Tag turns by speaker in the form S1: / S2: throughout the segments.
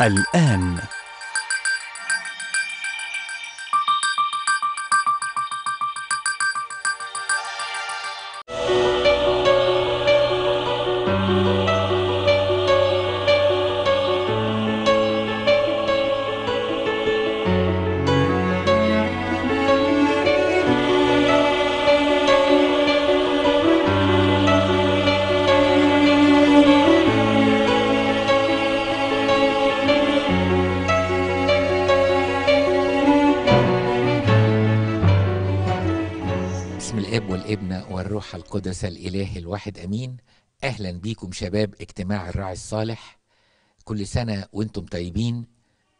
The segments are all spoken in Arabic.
S1: الآن مدرسة الإله الواحد أمين أهلا بيكم شباب اجتماع الراعي الصالح كل سنة وانتم طيبين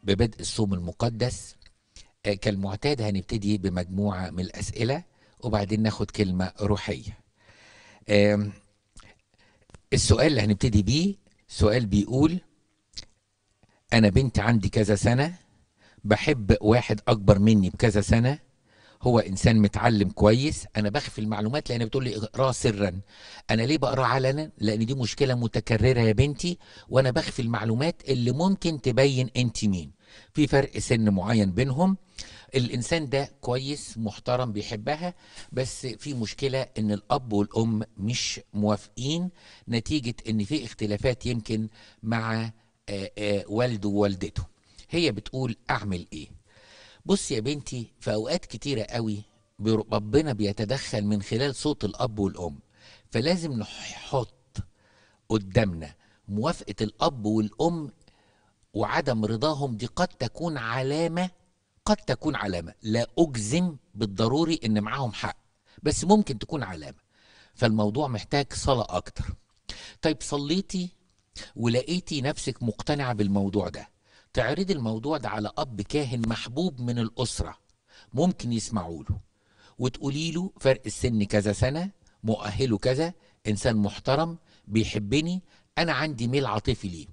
S1: ببدء الصوم المقدس آه، كالمعتاد هنبتدي بمجموعة من الأسئلة وبعدين ناخد كلمة روحية السؤال اللي هنبتدي بيه سؤال بيقول أنا بنت عندي كذا سنة بحب واحد أكبر مني بكذا سنة هو انسان متعلم كويس انا بخفي المعلومات لان بتقول لي اقراه سرا انا ليه بقرا علنا لان دي مشكله متكرره يا بنتي وانا بخفي المعلومات اللي ممكن تبين انت مين في فرق سن معين بينهم الانسان ده كويس محترم بيحبها بس في مشكله ان الاب والام مش موافقين نتيجه ان في اختلافات يمكن مع آه، آه، والده ووالدته هي بتقول اعمل ايه بص يا بنتي في اوقات كتيره قوي ربنا بيتدخل من خلال صوت الاب والام فلازم نحط قدامنا موافقه الاب والام وعدم رضاهم دي قد تكون علامه قد تكون علامه لا اجزم بالضروري ان معاهم حق بس ممكن تكون علامه فالموضوع محتاج صلاه اكتر طيب صليتي ولقيتي نفسك مقتنعه بالموضوع ده تعرضي الموضوع ده على اب كاهن محبوب من الاسره ممكن يسمعوا له وتقولي له فرق السن كذا سنه مؤهله كذا انسان محترم بيحبني انا عندي ميل عاطفي ليه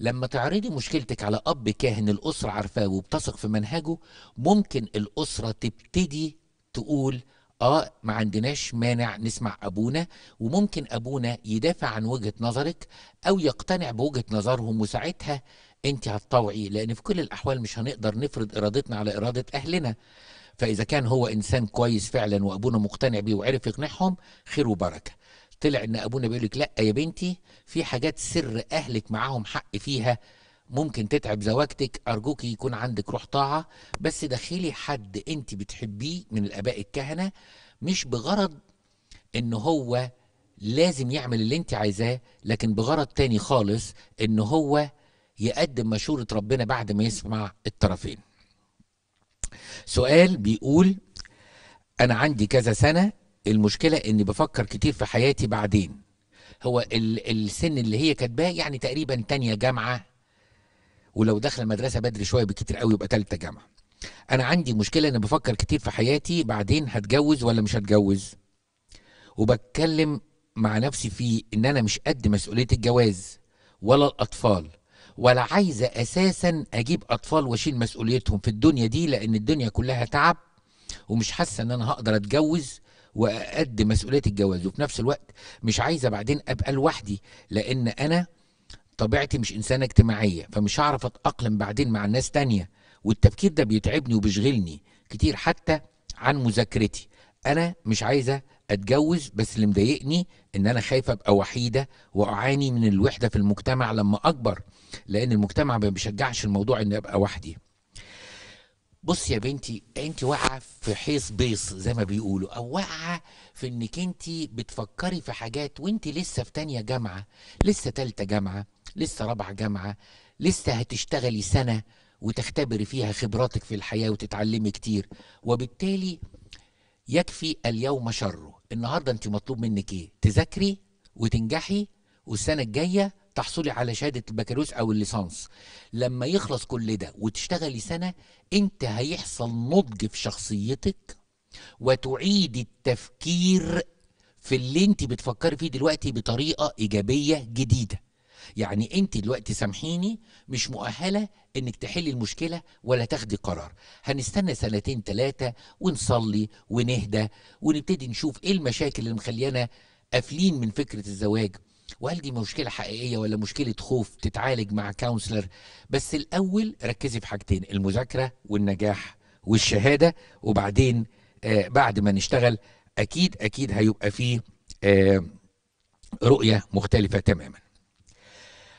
S1: لما تعرضي مشكلتك على اب كاهن الاسره عارفاه وبتثق في منهجه ممكن الاسره تبتدي تقول اه ما عندناش مانع نسمع ابونا وممكن ابونا يدافع عن وجهه نظرك او يقتنع بوجهه نظرهم وساعتها انت هتطوعي لان في كل الاحوال مش هنقدر نفرض ارادتنا على اراده اهلنا فاذا كان هو انسان كويس فعلا وابونا مقتنع بيه وعرف يقنعهم خير وبركه طلع ان ابونا بيقول لك لا يا بنتي في حاجات سر اهلك معاهم حق فيها ممكن تتعب زواجتك ارجوك يكون عندك روح طاعه بس دخلي حد انت بتحبيه من الاباء الكهنه مش بغرض ان هو لازم يعمل اللي انت عايزاه لكن بغرض تاني خالص ان هو يقدم مشورة ربنا بعد ما يسمع الطرفين سؤال بيقول أنا عندي كذا سنة المشكلة إني بفكر كتير في حياتي بعدين هو السن اللي هي كاتباه يعني تقريبا تانية جامعة ولو دخل المدرسة بدري شوية بكتير قوي يبقى تالتة جامعة أنا عندي مشكلة إني بفكر كتير في حياتي بعدين هتجوز ولا مش هتجوز وبتكلم مع نفسي في إن أنا مش قد مسؤولية الجواز ولا الأطفال ولا عايزه اساسا اجيب اطفال واشيل مسؤوليتهم في الدنيا دي لان الدنيا كلها تعب ومش حاسه ان انا هقدر اتجوز واقد مسؤوليه الجواز وفي نفس الوقت مش عايزه بعدين ابقى لوحدي لان انا طبيعتي مش انسانه اجتماعيه فمش هعرف اتاقلم بعدين مع الناس تانية والتفكير ده بيتعبني وبيشغلني كتير حتى عن مذاكرتي انا مش عايزه اتجوز بس اللي مضايقني ان انا خايفه ابقى وحيده واعاني من الوحده في المجتمع لما اكبر لان المجتمع ما بيشجعش الموضوع اني ابقى وحدي بص يا بنتي انت واقعه في حيص بيص زي ما بيقولوا او واقعه في انك انت بتفكري في حاجات وانت لسه في تانية جامعه لسه تالتة جامعه لسه رابعه جامعه لسه هتشتغلي سنه وتختبري فيها خبراتك في الحياه وتتعلمي كتير وبالتالي يكفي اليوم شره النهاردة أنت مطلوب منك إيه تذاكري وتنجحي والسنة الجاية تحصلي على شهادة البكالوريوس أو الليسانس لما يخلص كل ده وتشتغلي سنة أنت هيحصل نضج في شخصيتك وتعيد التفكير في اللي أنت بتفكري فيه دلوقتي بطريقة إيجابية جديدة يعني انت دلوقتي سامحيني مش مؤهله انك تحلي المشكله ولا تاخدي قرار هنستنى سنتين ثلاثه ونصلي ونهدى ونبتدي نشوف ايه المشاكل اللي مخليانا قافلين من فكره الزواج وهل دي مشكله حقيقيه ولا مشكله خوف تتعالج مع كونسلر بس الاول ركزي في حاجتين المذاكره والنجاح والشهاده وبعدين آه بعد ما نشتغل اكيد اكيد هيبقى فيه آه رؤيه مختلفه تماما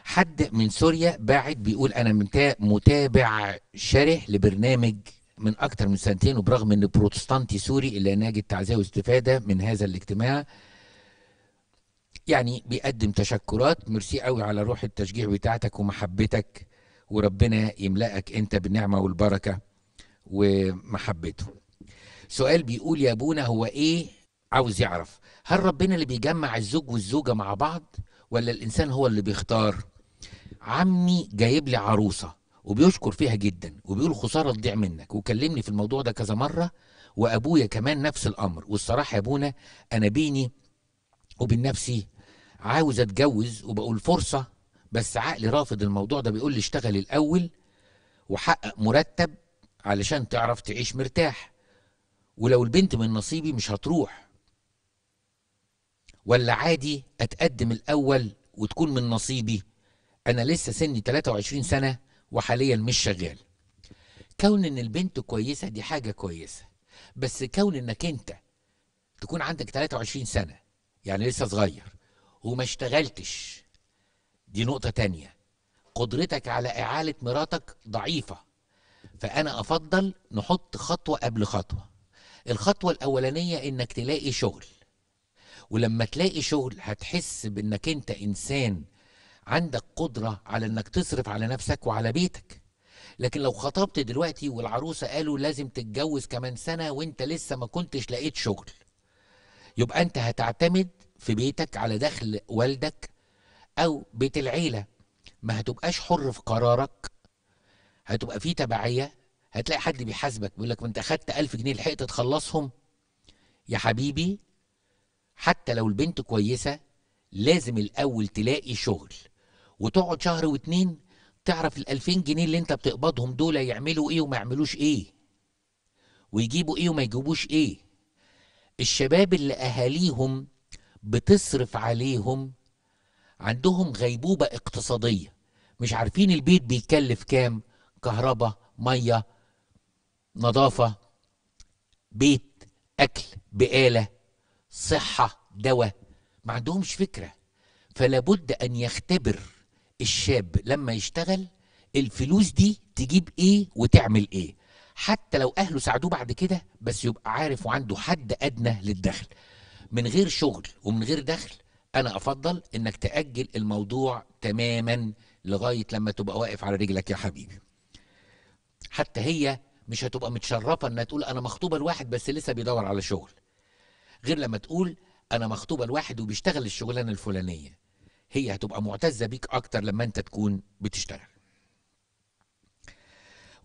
S1: حد من سوريا باعت بيقول انا متابع شره لبرنامج من اكتر من سنتين وبرغم ان بروتستانتي سوري الا اجد تعزيه واستفاده من هذا الاجتماع يعني بيقدم تشكرات ميرسي قوي على روح التشجيع بتاعتك ومحبتك وربنا يملأك انت بالنعمه والبركه ومحبته سؤال بيقول يا ابونا هو ايه عاوز يعرف هل ربنا اللي بيجمع الزوج والزوجه مع بعض ولا الانسان هو اللي بيختار عمي جايب لي عروسه وبيشكر فيها جدا وبيقول خساره تضيع منك وكلمني في الموضوع ده كذا مره وابويا كمان نفس الامر والصراحه يا ابونا انا بيني وبين نفسي عاوز اتجوز وبقول فرصه بس عقلي رافض الموضوع ده بيقول لي اشتغل الاول وحقق مرتب علشان تعرف تعيش مرتاح ولو البنت من نصيبي مش هتروح ولا عادي اتقدم الاول وتكون من نصيبي انا لسه سني 23 سنه وحاليا مش شغال كون ان البنت كويسه دي حاجه كويسه بس كون انك انت تكون عندك 23 سنه يعني لسه صغير وما اشتغلتش دي نقطه تانية قدرتك على اعاله مراتك ضعيفه فانا افضل نحط خطوه قبل خطوه الخطوه الاولانيه انك تلاقي شغل ولما تلاقي شغل هتحس بانك انت انسان عندك قدرة على انك تصرف على نفسك وعلى بيتك لكن لو خطبت دلوقتي والعروسة قالوا لازم تتجوز كمان سنة وانت لسه ما كنتش لقيت شغل يبقى انت هتعتمد في بيتك على دخل والدك او بيت العيلة ما هتبقاش حر في قرارك هتبقى فيه تبعية هتلاقي حد بيحاسبك بيقول لك ما انت خدت 1000 جنيه لحقت تخلصهم يا حبيبي حتى لو البنت كويسة لازم الأول تلاقي شغل وتقعد شهر واتنين تعرف ال 2000 جنيه اللي انت بتقبضهم دول يعملوا ايه وما يعملوش ايه ويجيبوا ايه وما يجيبوش ايه الشباب اللي اهاليهم بتصرف عليهم عندهم غيبوبة اقتصادية مش عارفين البيت بيكلف كام كهرباء مية نظافة بيت أكل بقالة صحة دواء ما عندهمش فكرة فلابد أن يختبر الشاب لما يشتغل الفلوس دي تجيب ايه وتعمل ايه حتى لو اهله ساعدوه بعد كده بس يبقى عارف وعنده حد ادنى للدخل من غير شغل ومن غير دخل انا افضل انك تاجل الموضوع تماما لغايه لما تبقى واقف على رجلك يا حبيبي حتى هي مش هتبقى متشرفه انها تقول انا مخطوبه لواحد بس لسه بيدور على شغل غير لما تقول انا مخطوبه لواحد وبيشتغل الشغلانه الفلانيه هي هتبقى معتزه بيك اكتر لما انت تكون بتشتغل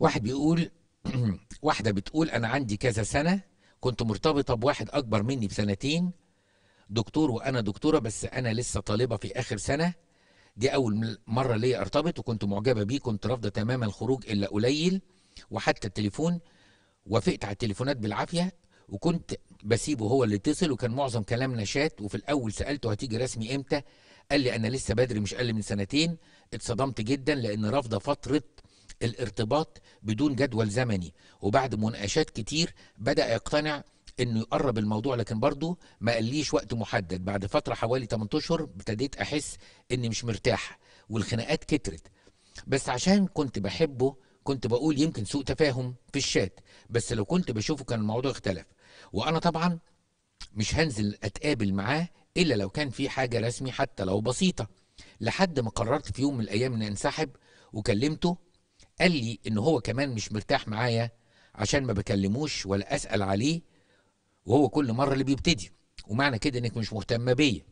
S1: واحد بيقول واحده بتقول انا عندي كذا سنه كنت مرتبطه بواحد اكبر مني بسنتين دكتور وانا دكتوره بس انا لسه طالبه في اخر سنه دي اول مره ليا ارتبط وكنت معجبه بيه كنت رافضه تماما الخروج الا قليل وحتى التليفون وافقت على التليفونات بالعافيه وكنت بسيبه هو اللي يتصل وكان معظم كلامنا شات وفي الاول سالته هتيجي رسمي امتى قال لي انا لسه بدري مش اقل من سنتين اتصدمت جدا لان رافضه فتره الارتباط بدون جدول زمني وبعد مناقشات كتير بدا يقتنع انه يقرب الموضوع لكن برضه ما قاليش وقت محدد بعد فتره حوالي 8 اشهر ابتديت احس اني مش مرتاح والخناقات كترت بس عشان كنت بحبه كنت بقول يمكن سوء تفاهم في الشات بس لو كنت بشوفه كان الموضوع اختلف وانا طبعا مش هنزل اتقابل معاه الا لو كان في حاجه رسمي حتى لو بسيطه لحد ما قررت في يوم من الايام اني انسحب وكلمته قال لي ان هو كمان مش مرتاح معايا عشان ما بكلموش ولا اسال عليه وهو كل مره اللي بيبتدي ومعنى كده انك مش مهتمه بيا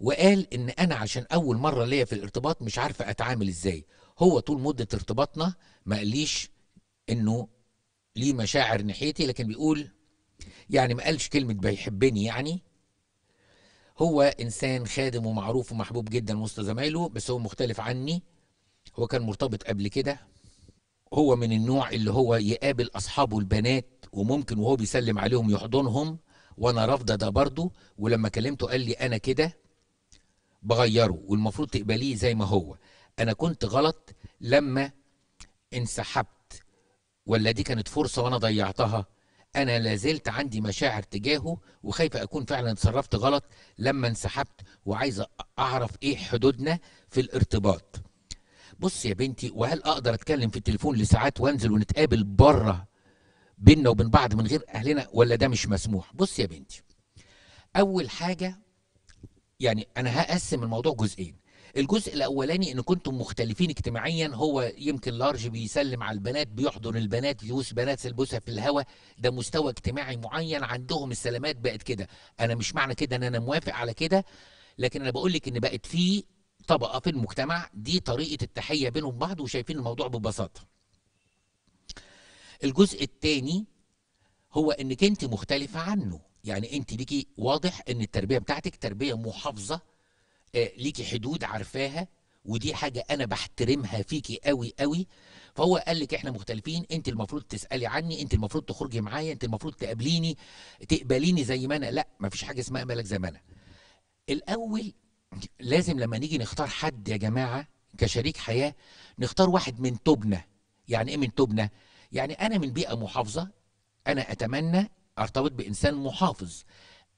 S1: وقال ان انا عشان اول مره ليا في الارتباط مش عارفه اتعامل ازاي هو طول مده ارتباطنا ما قاليش انه ليه مشاعر ناحيتي لكن بيقول يعني ما قالش كلمه بيحبني يعني هو انسان خادم ومعروف ومحبوب جدا وسط زمايله بس هو مختلف عني هو كان مرتبط قبل كده هو من النوع اللي هو يقابل اصحابه البنات وممكن وهو بيسلم عليهم يحضنهم وانا رافضه ده برضه ولما كلمته قال لي انا كده بغيره والمفروض تقبليه زي ما هو انا كنت غلط لما انسحبت ولا دي كانت فرصه وانا ضيعتها انا لازلت عندي مشاعر تجاهه وخايفه اكون فعلا اتصرفت غلط لما انسحبت وعايزه اعرف ايه حدودنا في الارتباط بص يا بنتي وهل اقدر اتكلم في التليفون لساعات وانزل ونتقابل بره بينا وبين بعض من غير اهلنا ولا ده مش مسموح بص يا بنتي اول حاجه يعني انا هقسم الموضوع جزئين الجزء الاولاني ان كنتم مختلفين اجتماعيا هو يمكن لارج بيسلم على البنات بيحضن البنات يوس بنات يلبسها في الهواء ده مستوى اجتماعي معين عندهم السلامات بقت كده انا مش معنى كده ان انا موافق على كده لكن انا بقول لك ان بقت في طبقه في المجتمع دي طريقه التحيه بينهم بعض وشايفين الموضوع ببساطه الجزء الثاني هو انك انت مختلفه عنه يعني انت ليكي واضح ان التربيه بتاعتك تربيه محافظه آه، ليكي حدود عارفاها ودي حاجة أنا بحترمها فيكي قوي قوي فهو قال لك إحنا مختلفين أنت المفروض تسألي عني أنت المفروض تخرجي معايا أنت المفروض تقابليني تقبليني زي ما أنا لا ما فيش حاجة اسمها مالك زي ما أنا الأول لازم لما نيجي نختار حد يا جماعة كشريك حياة نختار واحد من توبنا يعني إيه من توبنا؟ يعني أنا من بيئة محافظة أنا أتمنى أرتبط بإنسان محافظ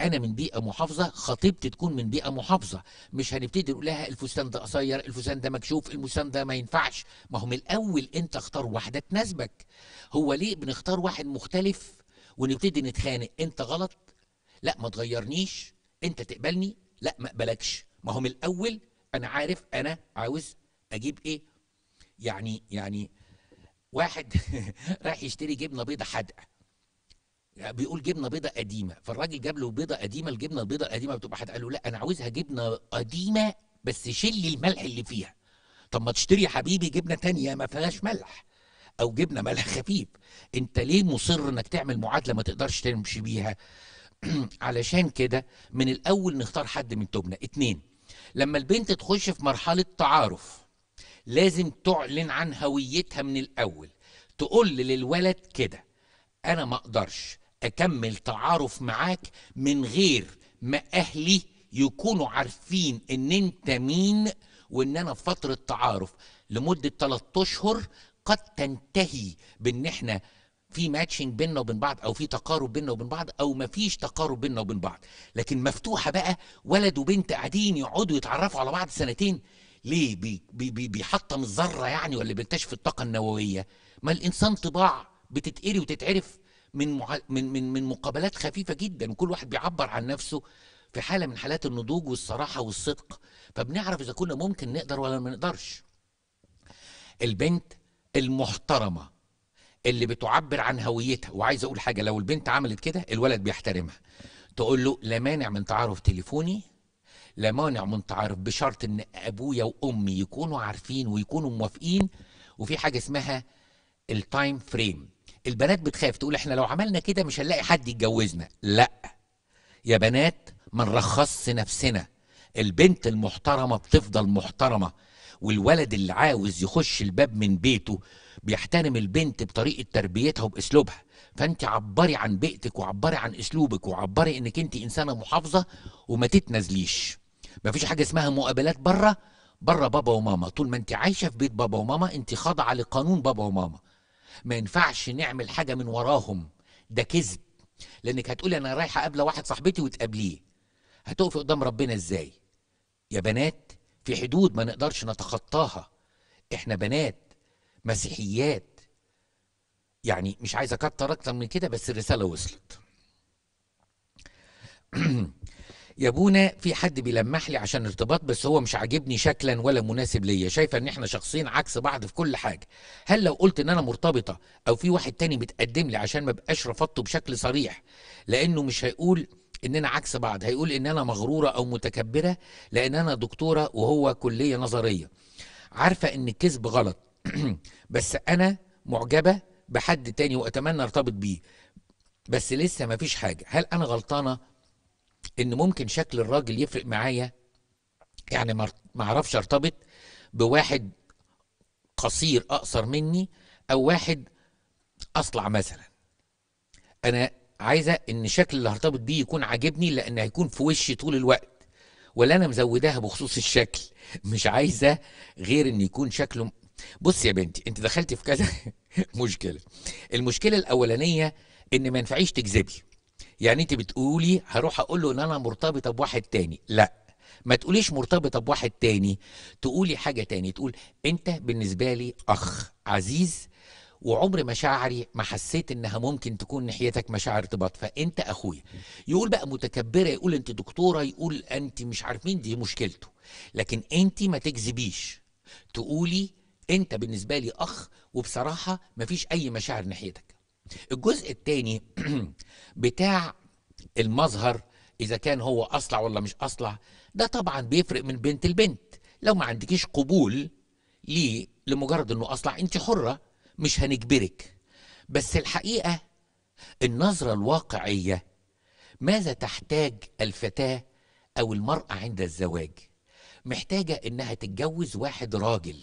S1: انا من بيئه محافظه خطيبتي تكون من بيئه محافظه مش هنبتدي نقول لها الفستان ده قصير الفستان ده مكشوف الفستان ده ما ينفعش ما هو من الاول انت اختار واحده تناسبك هو ليه بنختار واحد مختلف ونبتدي نتخانق انت غلط لا ما تغيرنيش انت تقبلني لا ما اقبلكش ما هو من الاول انا عارف انا عاوز اجيب ايه يعني يعني واحد رايح يشتري جبنه بيضه حادقه يعني بيقول جبنه بيضه قديمه فالراجل جاب له بيضه قديمه الجبنه البيضه القديمه بتبقى حد قال له لا انا عاوزها جبنه قديمه بس شيل لي الملح اللي فيها طب ما تشتري يا حبيبي جبنه تانية ما فيهاش ملح او جبنه ملح خفيف انت ليه مصر انك تعمل معادله ما تقدرش تمشي بيها علشان كده من الاول نختار حد من توبنا اتنين لما البنت تخش في مرحله تعارف لازم تعلن عن هويتها من الاول تقول للولد كده انا ما اقدرش اكمل تعارف معاك من غير ما اهلي يكونوا عارفين ان انت مين وان انا في فتره تعارف لمده 3 اشهر قد تنتهي بان احنا في ماتشنج بيننا وبين بعض او في تقارب بيننا وبين بعض او ما فيش تقارب بيننا وبين بعض لكن مفتوحه بقى ولد وبنت قاعدين يقعدوا يتعرفوا على بعض سنتين ليه بي بي بيحطم الذره يعني ولا بينتشف الطاقه النوويه ما الانسان طباع بتتقري وتتعرف من من من من مقابلات خفيفه جدا وكل واحد بيعبر عن نفسه في حاله من حالات النضوج والصراحه والصدق فبنعرف اذا كنا ممكن نقدر ولا ما نقدرش البنت المحترمه اللي بتعبر عن هويتها وعايز اقول حاجه لو البنت عملت كده الولد بيحترمها تقول له لا مانع من تعارف تليفوني لا مانع من تعارف بشرط ان ابويا وامي يكونوا عارفين ويكونوا موافقين وفي حاجه اسمها التايم فريم البنات بتخاف تقول احنا لو عملنا كده مش هنلاقي حد يتجوزنا لا يا بنات ما نرخصش نفسنا البنت المحترمة بتفضل محترمة والولد اللي عاوز يخش الباب من بيته بيحترم البنت بطريقة تربيتها وبأسلوبها فأنت عبري عن بيئتك وعبري عن أسلوبك وعبري إنك أنت إنسانة محافظة وما تتنازليش مفيش حاجة اسمها مقابلات بره بره بابا وماما طول ما أنت عايشة في بيت بابا وماما أنت خاضعة لقانون بابا وماما ما ينفعش نعمل حاجه من وراهم ده كذب لانك هتقولي انا رايحه قبل واحد صاحبتي وتقابليه هتقفي قدام ربنا ازاي يا بنات في حدود ما نقدرش نتخطاها احنا بنات مسيحيات يعني مش عايز اكتر اكتر من كده بس الرساله وصلت يا بونا في حد بيلمح لي عشان ارتباط بس هو مش عاجبني شكلا ولا مناسب ليا شايفه ان احنا شخصين عكس بعض في كل حاجه هل لو قلت ان انا مرتبطه او في واحد تاني متقدم لي عشان ما بقاش رفضته بشكل صريح لانه مش هيقول اننا عكس بعض هيقول ان انا مغروره او متكبره لان انا دكتوره وهو كليه نظريه عارفه ان الكذب غلط بس انا معجبه بحد تاني واتمنى ارتبط بيه بس لسه مفيش حاجه هل انا غلطانه ان ممكن شكل الراجل يفرق معايا يعني ما اعرفش ارتبط بواحد قصير اقصر مني او واحد اصلع مثلا انا عايزه ان شكل اللي هرتبط بيه يكون عاجبني لان هيكون في وشي طول الوقت ولا انا مزوداها بخصوص الشكل مش عايزه غير ان يكون شكله بص يا بنتي انت دخلتي في كذا مشكله المشكله الاولانيه ان ما ينفعيش تكذبي يعني انت بتقولي هروح اقول له ان انا مرتبطه بواحد تاني لا ما تقوليش مرتبطه بواحد تاني تقولي حاجه تاني تقول انت بالنسبه لي اخ عزيز وعمر مشاعري ما حسيت انها ممكن تكون ناحيتك مشاعر ارتباط فانت اخويا يقول بقى متكبره يقول انت دكتوره يقول انت مش عارف مين دي مشكلته لكن انت ما تكذبيش تقولي انت بالنسبه لي اخ وبصراحه ما فيش اي مشاعر ناحيتك الجزء الثاني بتاع المظهر اذا كان هو اصلع ولا مش اصلع ده طبعا بيفرق من بنت لبنت لو ما عندكيش قبول ليه لمجرد انه اصلع انت حره مش هنجبرك بس الحقيقه النظره الواقعيه ماذا تحتاج الفتاه او المراه عند الزواج محتاجه انها تتجوز واحد راجل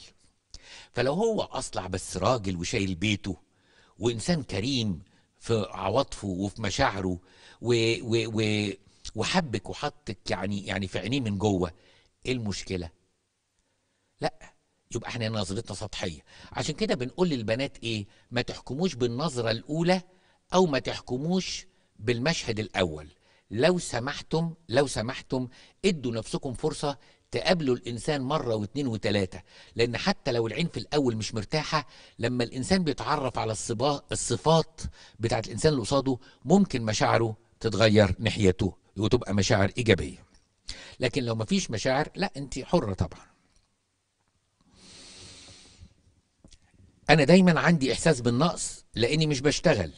S1: فلو هو اصلع بس راجل وشايل بيته وانسان كريم في عواطفه وفي مشاعره و و و وحبك وحطك يعني يعني في عينيه من جوه ايه المشكله لا يبقى احنا نظرتنا سطحيه عشان كده بنقول للبنات ايه ما تحكموش بالنظره الاولى او ما تحكموش بالمشهد الاول لو سمحتم لو سمحتم ادوا نفسكم فرصه تقابله الانسان مره واثنين وثلاثه لان حتى لو العين في الاول مش مرتاحه لما الانسان بيتعرف على الصفات بتاعه الانسان اللي قصاده ممكن مشاعره تتغير ناحيته وتبقى مشاعر ايجابيه لكن لو مفيش مشاعر لا انت حره طبعا انا دايما عندي احساس بالنقص لاني مش بشتغل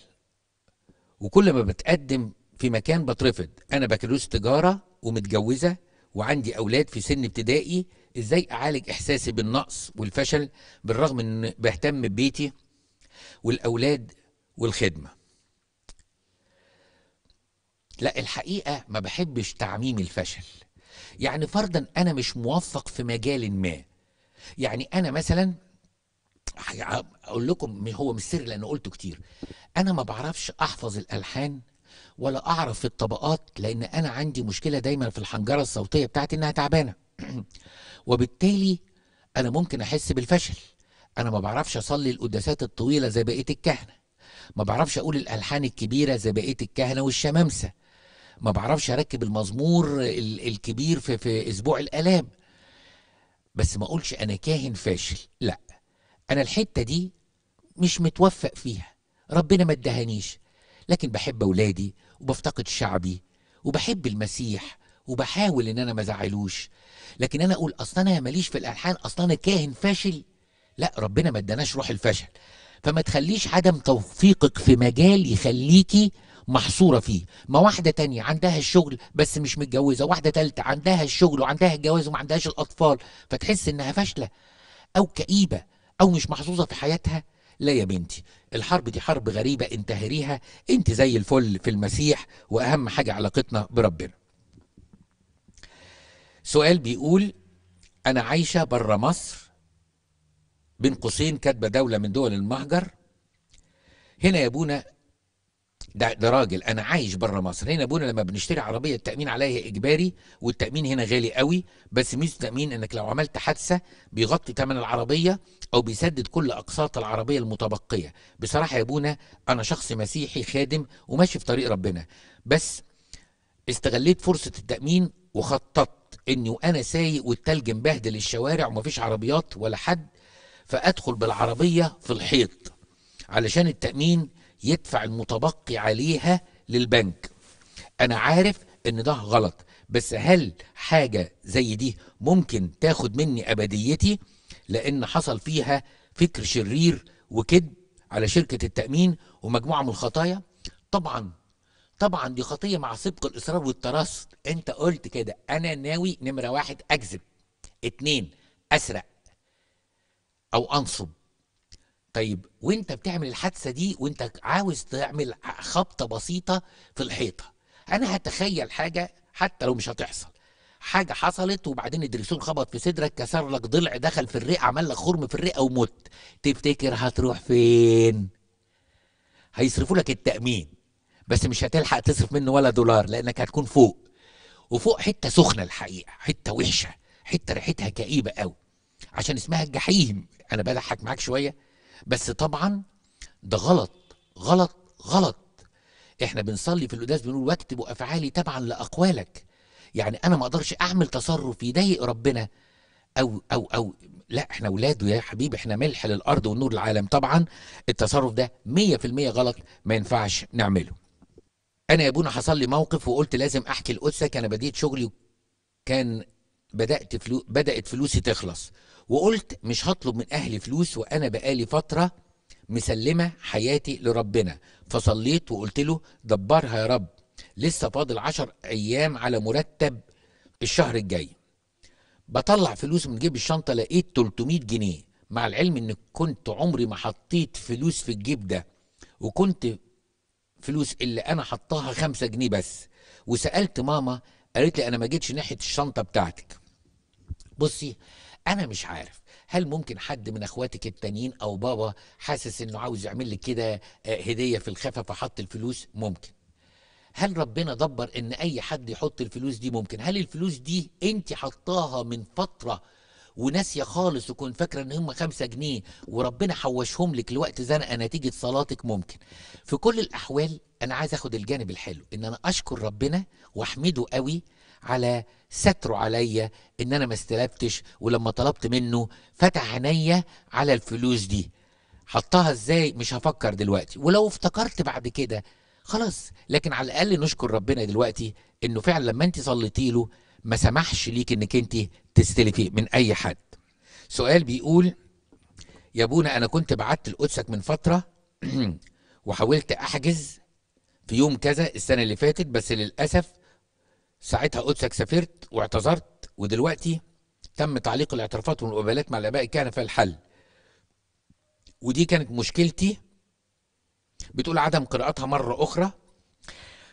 S1: وكل ما بتقدم في مكان بترفض انا بكالوريوس تجاره ومتجوزه وعندي أولاد في سن ابتدائي إزاي أعالج إحساسي بالنقص والفشل بالرغم إن بهتم ببيتي والأولاد والخدمة لا الحقيقة ما بحبش تعميم الفشل يعني فرضا أنا مش موفق في مجال ما يعني أنا مثلا اقول لكم هو مش سر لان قلته كتير انا ما بعرفش احفظ الالحان ولا اعرف الطبقات لان انا عندي مشكله دايما في الحنجره الصوتيه بتاعتي انها تعبانه وبالتالي انا ممكن احس بالفشل انا ما بعرفش اصلي القداسات الطويله زي بقيه الكهنه ما بعرفش اقول الالحان الكبيره زي بقيه الكهنه والشمامسه ما بعرفش اركب المزمور الكبير في, في اسبوع الالام بس ما اقولش انا كاهن فاشل لا انا الحته دي مش متوفق فيها ربنا ما ادهنيش لكن بحب أولادي وبفتقد شعبي وبحب المسيح وبحاول إن أنا ما ازعلوش لكن أنا أقول أصل أنا ماليش في الألحان أصل أنا كاهن فاشل لا ربنا ما اداناش روح الفشل فما تخليش عدم توفيقك في مجال يخليكي محصوره فيه ما واحده تانية عندها الشغل بس مش متجوزه واحده تالتة عندها الشغل وعندها الجواز وما عندهاش الاطفال فتحس انها فاشله او كئيبه او مش محظوظه في حياتها لا يا بنتي الحرب دي حرب غريبة انتهريها انت زي الفل في المسيح واهم حاجة علاقتنا بربنا سؤال بيقول انا عايشة برا مصر بين قوسين كاتبة دولة من دول المهجر هنا يا ابونا ده ده راجل انا عايش بره مصر هنا ابونا لما بنشتري عربيه التامين عليها اجباري والتامين هنا غالي قوي بس ميزه التامين انك لو عملت حادثه بيغطي ثمن العربيه او بيسدد كل اقساط العربيه المتبقيه بصراحه يا ابونا انا شخص مسيحي خادم وماشي في طريق ربنا بس استغليت فرصه التامين وخططت اني وانا سايق والتلج مبهدل الشوارع ومفيش عربيات ولا حد فادخل بالعربيه في الحيط علشان التامين يدفع المتبقي عليها للبنك انا عارف ان ده غلط بس هل حاجه زي دي ممكن تاخد مني ابديتي لان حصل فيها فكر شرير وكذب على شركه التامين ومجموعه من الخطايا طبعا طبعا دي خطيه مع سبق الاصرار والتراص انت قلت كده انا ناوي نمره واحد اكذب اتنين اسرق او انصب طيب وانت بتعمل الحادثه دي وانت عاوز تعمل خبطه بسيطه في الحيطه انا هتخيل حاجه حتى لو مش هتحصل حاجه حصلت وبعدين الدريسون خبط في صدرك كسر لك ضلع دخل في الرئه عمل لك خرم في الرئه ومت تفتكر هتروح فين هيصرفوا لك التامين بس مش هتلحق تصرف منه ولا دولار لانك هتكون فوق وفوق حته سخنه الحقيقه حته وحشه حته ريحتها كئيبه قوي عشان اسمها الجحيم انا بضحك معاك شويه بس طبعا ده غلط غلط غلط احنا بنصلي في القداس بنقول واكتب افعالي تبعا لاقوالك يعني انا ما اقدرش اعمل تصرف يضايق ربنا او او او لا احنا ولاده يا حبيبي احنا ملح للارض ونور العالم طبعا التصرف ده 100% غلط ما ينفعش نعمله انا يا ابونا حصل لي موقف وقلت لازم احكي القدسك انا بديت شغلي كان بدات فلو بدات فلوسي تخلص وقلت مش هطلب من اهلي فلوس وانا بقالي فتره مسلمه حياتي لربنا فصليت وقلت له دبرها يا رب لسه فاضل عشر ايام على مرتب الشهر الجاي بطلع فلوس من جيب الشنطه لقيت 300 جنيه مع العلم ان كنت عمري ما حطيت فلوس في الجيب ده وكنت فلوس اللي انا حطاها خمسة جنيه بس وسالت ماما قالت لي انا ما جيتش ناحيه الشنطه بتاعتك بصي انا مش عارف هل ممكن حد من اخواتك التانيين او بابا حاسس انه عاوز يعمل لك كده آه، هديه في الخفه فحط الفلوس ممكن هل ربنا دبر ان اي حد يحط الفلوس دي ممكن هل الفلوس دي انت حطاها من فتره وناسية خالص وكنت فاكرة ان هم خمسة جنيه وربنا حوشهم لك لوقت زنقة نتيجة صلاتك ممكن في كل الاحوال انا عايز اخد الجانب الحلو ان انا اشكر ربنا واحمده قوي على ستره عليا ان انا ما استلبتش ولما طلبت منه فتح عينيا على الفلوس دي حطها ازاي مش هفكر دلوقتي ولو افتكرت بعد كده خلاص لكن على الاقل نشكر ربنا دلوقتي انه فعلا لما انت صليتي له ما سمحش ليك انك انت تستلفي من اي حد سؤال بيقول يا ابونا انا كنت بعت لقدسك من فتره وحاولت احجز في يوم كذا السنه اللي فاتت بس للاسف ساعتها قدسك سافرت واعتذرت ودلوقتي تم تعليق الاعترافات والمقابلات مع الاباء كان في الحل ودي كانت مشكلتي بتقول عدم قراءتها مره اخرى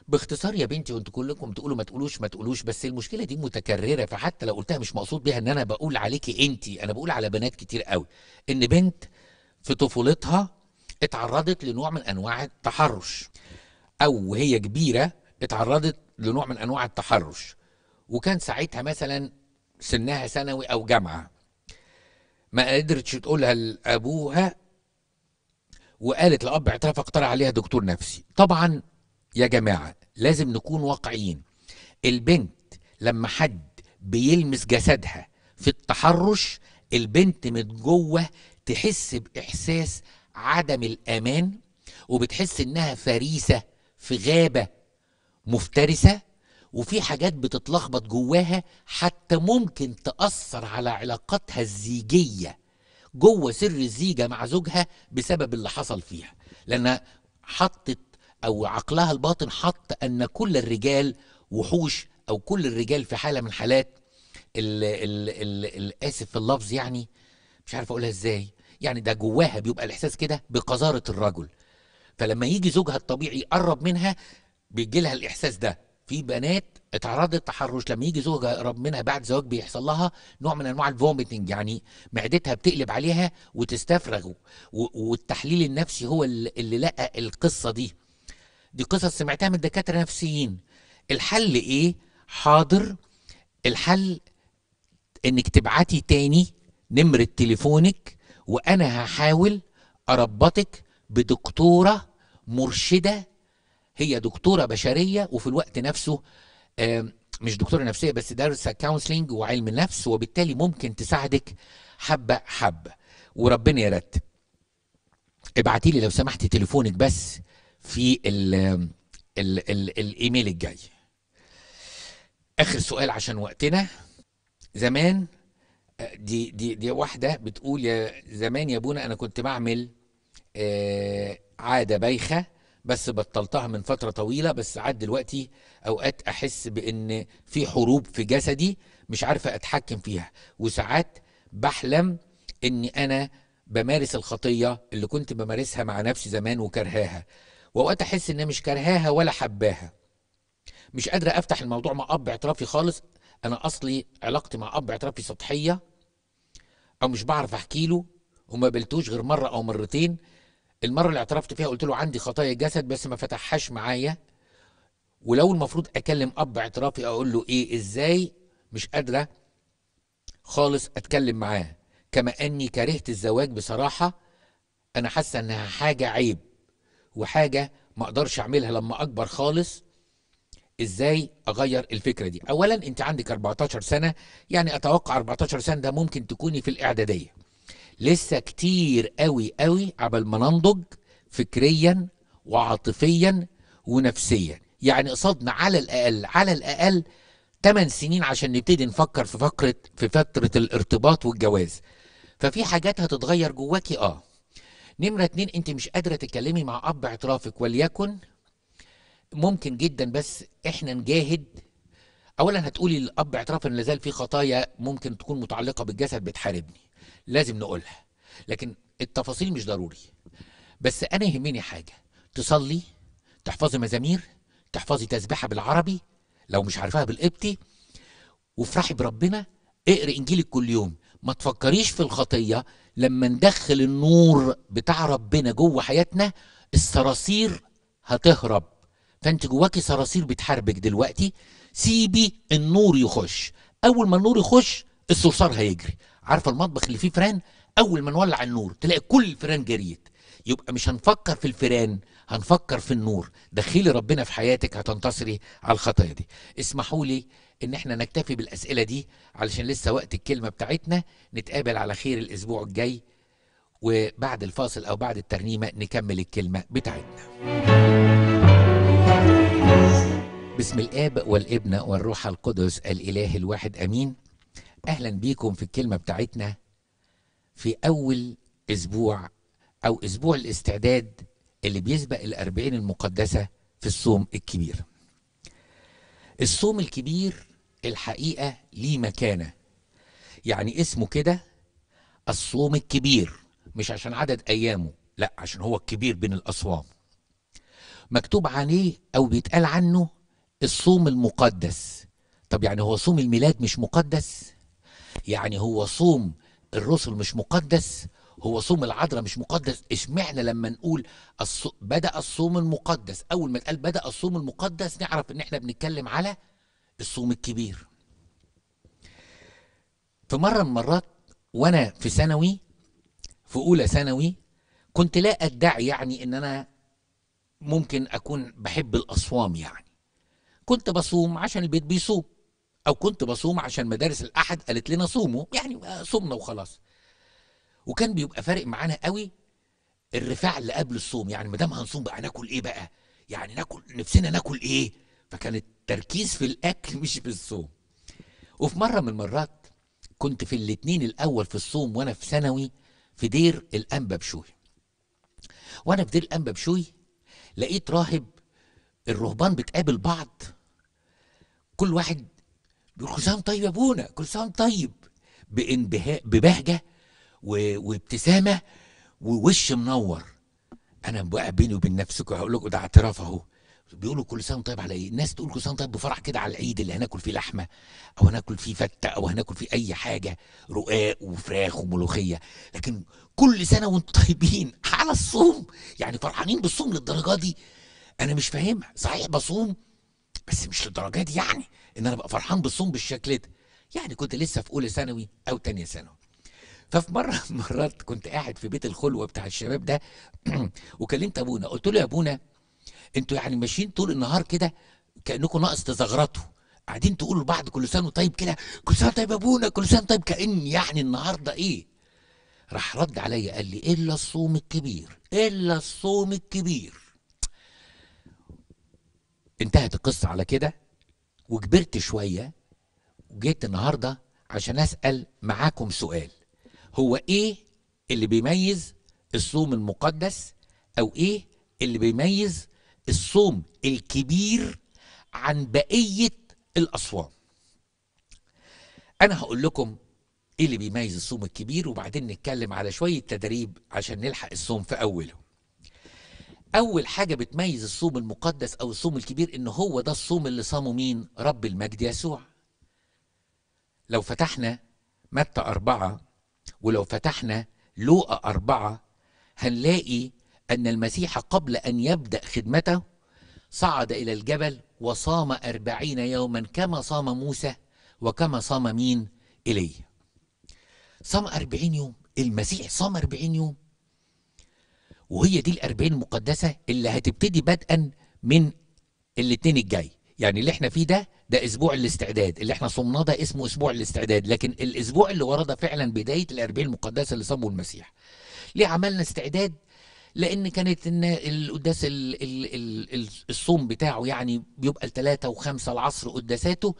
S1: باختصار يا بنتي وانتوا كلكم تقولوا ما تقولوش ما تقولوش بس المشكله دي متكرره فحتى لو قلتها مش مقصود بيها ان انا بقول عليكي انت انا بقول على بنات كتير قوي ان بنت في طفولتها اتعرضت لنوع من انواع التحرش او هي كبيره اتعرضت لنوع من انواع التحرش وكان ساعتها مثلا سنها ثانوي او جامعه ما قدرتش تقولها لابوها وقالت لاب اعترف اقترح عليها دكتور نفسي طبعا يا جماعه لازم نكون واقعيين البنت لما حد بيلمس جسدها في التحرش البنت من جوه تحس باحساس عدم الامان وبتحس انها فريسه في غابه مفترسه وفي حاجات بتتلخبط جواها حتى ممكن تأثر على علاقاتها الزيجية جوه سر الزيجة مع زوجها بسبب اللي حصل فيها لأن حطت أو عقلها الباطن حط أن كل الرجال وحوش أو كل الرجال في حالة من حالات الآسف في اللفظ يعني مش عارف أقولها إزاي يعني ده جواها بيبقى الإحساس كده بقذارة الرجل فلما يجي زوجها الطبيعي يقرب منها بيجي لها الاحساس ده في بنات اتعرضت تحرش لما يجي زوجها يقرب منها بعد زواج بيحصل لها نوع من انواع الفوميتنج يعني معدتها بتقلب عليها وتستفرغ والتحليل النفسي هو اللي لقى القصه دي دي قصص سمعتها من دكاتره نفسيين الحل ايه حاضر الحل انك تبعتي تاني نمره تليفونك وانا هحاول اربطك بدكتوره مرشده هي دكتوره بشريه وفي الوقت نفسه مش دكتوره نفسيه بس دارسه كونسلنج وعلم نفس وبالتالي ممكن تساعدك حبه حبه وربنا يرتب ابعتي لي لو سمحتي تليفونك بس في ال ال الايميل الجاي اخر سؤال عشان وقتنا زمان آه، دي دي دي واحده بتقول يا زمان يا بونا انا كنت بعمل آه، عاده بايخه بس بطلتها من فترة طويلة بس ساعات دلوقتي أوقات أحس بإن في حروب في جسدي مش عارفة أتحكم فيها وساعات بحلم إني أنا بمارس الخطية اللي كنت بمارسها مع نفسي زمان وكرهاها وأوقات أحس إن مش كرهاها ولا حباها مش قادرة أفتح الموضوع مع أب اعترافي خالص أنا أصلي علاقتي مع أب اعترافي سطحية أو مش بعرف أحكي له وما قابلتوش غير مرة أو مرتين المره اللي اعترفت فيها قلت له عندي خطايا جسد بس ما فتحهاش معايا ولو المفروض اكلم اب اعترافي اقول له ايه ازاي مش قادره خالص اتكلم معاه كما اني كرهت الزواج بصراحه انا حاسه انها حاجه عيب وحاجه ما اقدرش اعملها لما اكبر خالص ازاي اغير الفكره دي اولا انت عندك 14 سنه يعني اتوقع 14 سنه ده ممكن تكوني في الاعداديه لسه كتير قوي قوي قبل ما ننضج فكريا وعاطفيا ونفسيا يعني قصادنا على الاقل على الاقل 8 سنين عشان نبتدي نفكر في فقره في فتره الارتباط والجواز ففي حاجات هتتغير جواكي اه نمره اتنين انت مش قادره تتكلمي مع اب اعترافك وليكن ممكن جدا بس احنا نجاهد اولا هتقولي للاب اعتراف ان لازال في خطايا ممكن تكون متعلقه بالجسد بتحاربني لازم نقولها لكن التفاصيل مش ضروري بس انا يهمني حاجه تصلي تحفظي مزامير تحفظي تسبيحه بالعربي لو مش عارفاها بالقبطي وافرحي بربنا اقري انجيلك كل يوم ما تفكريش في الخطيه لما ندخل النور بتاع ربنا جوه حياتنا الصراصير هتهرب فانت جواكي صراصير بتحاربك دلوقتي سيبي النور يخش اول ما النور يخش الصرصار هيجري عارفه المطبخ اللي فيه فران اول ما نولع النور تلاقي كل الفيران جريت يبقى مش هنفكر في الفيران هنفكر في النور دخلي ربنا في حياتك هتنتصري على الخطايا دي اسمحوا لي ان احنا نكتفي بالاسئله دي علشان لسه وقت الكلمه بتاعتنا نتقابل على خير الاسبوع الجاي وبعد الفاصل او بعد الترنيمه نكمل الكلمه بتاعتنا بسم الاب والابن والروح القدس الاله الواحد امين اهلا بيكم في الكلمه بتاعتنا في اول اسبوع او اسبوع الاستعداد اللي بيسبق الاربعين المقدسه في الصوم الكبير الصوم الكبير الحقيقه ليه مكانه يعني اسمه كده الصوم الكبير مش عشان عدد ايامه لا عشان هو الكبير بين الاصوام مكتوب عليه او بيتقال عنه الصوم المقدس طب يعني هو صوم الميلاد مش مقدس يعني هو صوم الرسل مش مقدس هو صوم العذراء مش مقدس اشمعنى لما نقول الص... بدا الصوم المقدس اول ما اتقال بدا الصوم المقدس نعرف ان احنا بنتكلم على الصوم الكبير في مره من مرات وانا في ثانوي في اولى ثانوي كنت لا ادعي يعني ان انا ممكن اكون بحب الاصوام يعني كنت بصوم عشان البيت بيصوم او كنت بصوم عشان مدارس الاحد قالت لنا صوموا يعني صومنا وخلاص وكان بيبقى فارق معانا قوي الرفاع اللي قبل الصوم يعني ما دام هنصوم بقى ناكل ايه بقى يعني ناكل نفسنا ناكل ايه فكان التركيز في الاكل مش في الصوم وفي مره من المرات كنت في الاثنين الاول في الصوم وانا في ثانوي في دير الانبا بشوي وانا في دير الانبا بشوي لقيت راهب الرهبان بتقابل بعض كل واحد بيقول كل سنه طيب يا ابونا كل سنه طيب بانبهاء ببهجه وابتسامه ووش منور انا بقى بيني وبين نفسك هقول لكم ده اعتراف اهو بيقولوا كل سنه طيب على ايه الناس تقول كل سنه طيب بفرح كده على العيد اللي هناكل فيه لحمه او هناكل فيه فته او هناكل فيه اي حاجه رقاق وفراخ وملوخيه لكن كل سنه وانتم طيبين على الصوم يعني فرحانين بالصوم للدرجه دي انا مش فاهمها صحيح بصوم بس مش للدرجه دي يعني ان انا ابقى فرحان بالصوم بالشكل ده يعني كنت لسه في اولى ثانوي او ثانيه ثانوي ففي مره من مرات كنت قاعد في بيت الخلوه بتاع الشباب ده وكلمت ابونا قلت له يا ابونا انتوا يعني ماشيين طول النهار كده كانكم ناقص تزغرطوا قاعدين تقولوا لبعض كل سنه طيب كده كل سنه طيب يا ابونا كل سنه طيب كان يعني النهارده ايه راح رد عليا قال لي الا الصوم الكبير الا الصوم الكبير انتهت القصة على كده وكبرت شوية وجيت النهاردة عشان أسأل معاكم سؤال هو إيه اللي بيميز الصوم المقدس أو إيه اللي بيميز الصوم الكبير عن بقية الأصوام أنا هقول لكم إيه اللي بيميز الصوم الكبير وبعدين نتكلم على شوية تدريب عشان نلحق الصوم في أوله اول حاجه بتميز الصوم المقدس او الصوم الكبير ان هو ده الصوم اللي صامه مين رب المجد يسوع لو فتحنا متى أربعة ولو فتحنا لوقا أربعة هنلاقي أن المسيح قبل أن يبدأ خدمته صعد إلى الجبل وصام أربعين يوما كما صام موسى وكما صام مين إليه صام أربعين يوم المسيح صام أربعين يوم وهي دي الأربعين المقدسة اللي هتبتدي بدءا من الاثنين الجاي يعني اللي احنا فيه ده ده اسبوع الاستعداد اللي احنا صمناه ده اسمه اسبوع الاستعداد لكن الاسبوع اللي ورا ده فعلا بدايه الاربعين المقدسه اللي صموا المسيح ليه عملنا استعداد لان كانت ان القداس الصوم بتاعه يعني بيبقى الثلاثة وخمسة العصر قداساته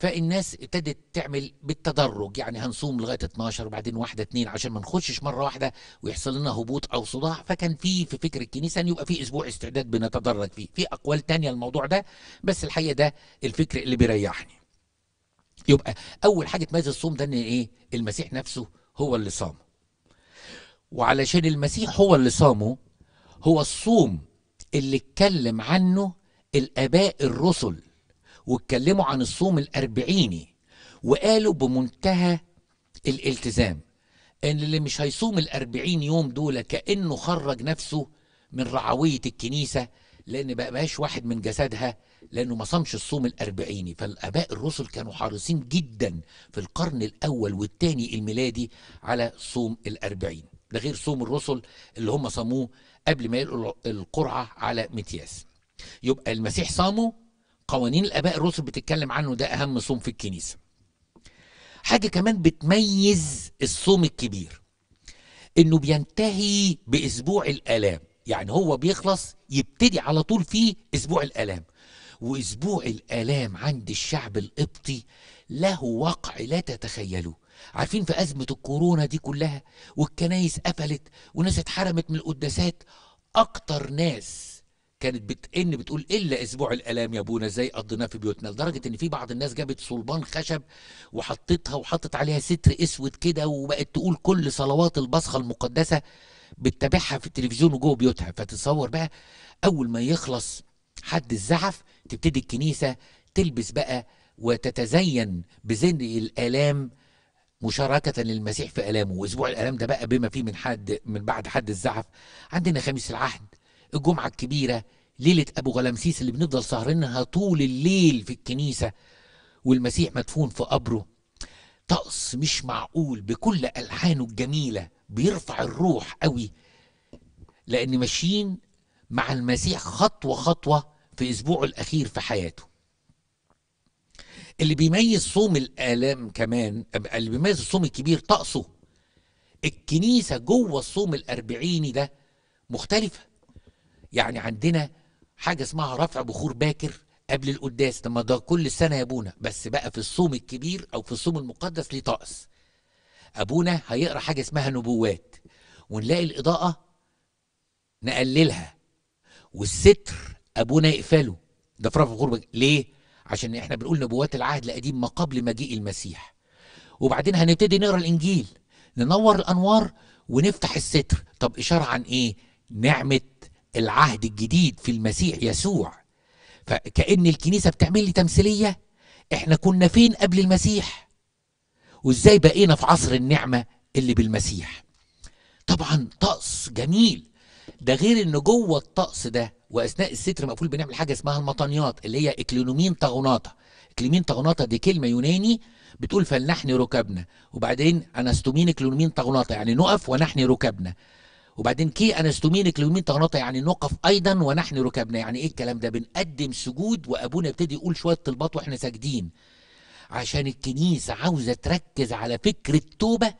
S1: فالناس ابتدت تعمل بالتدرج يعني هنصوم لغايه 12 وبعدين واحده اثنين عشان ما نخشش مره واحده ويحصل لنا هبوط او صداع فكان في في فكر الكنيسه ان يبقى في اسبوع استعداد بنتدرج فيه في اقوال تانية الموضوع ده بس الحقيقه ده الفكر اللي بيريحني يبقى اول حاجه تميز الصوم ده ان ايه المسيح نفسه هو اللي صام وعلشان المسيح هو اللي صامه هو الصوم اللي اتكلم عنه الاباء الرسل واتكلموا عن الصوم الأربعيني وقالوا بمنتهى الالتزام ان اللي مش هيصوم الأربعين يوم دول كأنه خرج نفسه من رعوية الكنيسة لأن ماش واحد من جسدها لأنه ما صامش الصوم الأربعيني فالآباء الرسل كانوا حريصين جدا في القرن الأول والثاني الميلادي على صوم الأربعين ده غير صوم الرسل اللي هم صاموه قبل ما يلقوا القرعة على متياس يبقى المسيح صامه قوانين الاباء الرسل بتتكلم عنه ده اهم صوم في الكنيسه حاجه كمان بتميز الصوم الكبير انه بينتهي باسبوع الالام يعني هو بيخلص يبتدي على طول فيه اسبوع الالام واسبوع الالام عند الشعب القبطي له وقع لا تتخيلوه عارفين في ازمه الكورونا دي كلها والكنايس قفلت وناس اتحرمت من القداسات اكتر ناس كانت بتقن بتقول إيه الا اسبوع الالام يا ابونا ازاي قضيناه في بيوتنا لدرجه ان في بعض الناس جابت صلبان خشب وحطتها وحطت عليها ستر اسود كده وبقت تقول كل صلوات البصخه المقدسه بتتابعها في التلفزيون وجوه بيوتها فتصور بقى اول ما يخلص حد الزعف تبتدي الكنيسه تلبس بقى وتتزين بزن الالام مشاركة للمسيح في آلامه وأسبوع الآلام ده بقى بما فيه من حد من بعد حد الزعف عندنا خميس العهد الجمعة الكبيرة ليلة أبو غلمسيس اللي بنفضل سهرينها طول الليل في الكنيسة والمسيح مدفون في قبره طقس مش معقول بكل ألحانه الجميلة بيرفع الروح قوي لأن ماشيين مع المسيح خطوة خطوة في أسبوعه الأخير في حياته اللي بيميز صوم الآلام كمان اللي بيميز الصوم الكبير طقسه الكنيسة جوه الصوم الأربعيني ده مختلفة يعني عندنا حاجة اسمها رفع بخور باكر قبل القداس طب ما ده كل سنة يا أبونا بس بقى في الصوم الكبير أو في الصوم المقدس ليه طقس أبونا هيقرأ حاجة اسمها نبوات ونلاقي الإضاءة نقللها والستر أبونا يقفله ده في رفع بخور باكر ليه؟ عشان احنا بنقول نبوات العهد القديم ما قبل مجيء المسيح وبعدين هنبتدي نقرا الانجيل ننور الانوار ونفتح الستر طب اشاره عن ايه نعمه العهد الجديد في المسيح يسوع فكأن الكنيسة بتعمل لي تمثيلية احنا كنا فين قبل المسيح وازاي بقينا في عصر النعمة اللي بالمسيح طبعا طقس جميل ده غير ان جوه الطقس ده واثناء الستر مقفول بنعمل حاجه اسمها المطانيات اللي هي اكلينومين طاغوناطه اكلينومين طاغوناطه دي كلمه يوناني بتقول فلنحني ركبنا وبعدين انستومين اكلينومين طاغوناطه يعني نقف ونحني ركبنا وبعدين كي انستومينك ليومين تغنطه يعني نقف ايضا ونحن ركبنا يعني ايه الكلام ده بنقدم سجود وابونا يبتدي يقول شويه طلبات واحنا ساجدين عشان الكنيسه عاوزه تركز على فكره التوبه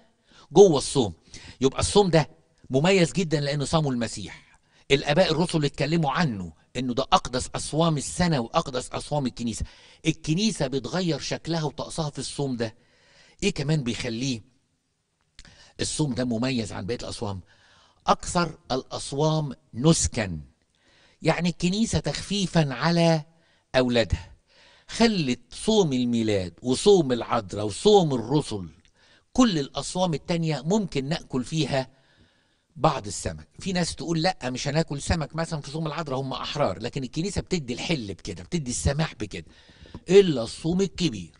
S1: جوه الصوم يبقى الصوم ده مميز جدا لانه صاموا المسيح الاباء الرسل اتكلموا عنه انه ده اقدس اصوام السنه واقدس اصوام الكنيسه الكنيسه بتغير شكلها وطقسها في الصوم ده ايه كمان بيخليه الصوم ده مميز عن بقيه الاصوام أكثر الأصوام نسكا يعني الكنيسة تخفيفا على أولادها خلت صوم الميلاد وصوم العذراء وصوم الرسل كل الأصوام التانية ممكن نأكل فيها بعض السمك في ناس تقول لا مش هناكل سمك مثلا في صوم العذراء هم أحرار لكن الكنيسة بتدي الحل بكده بتدي السماح بكده إلا الصوم الكبير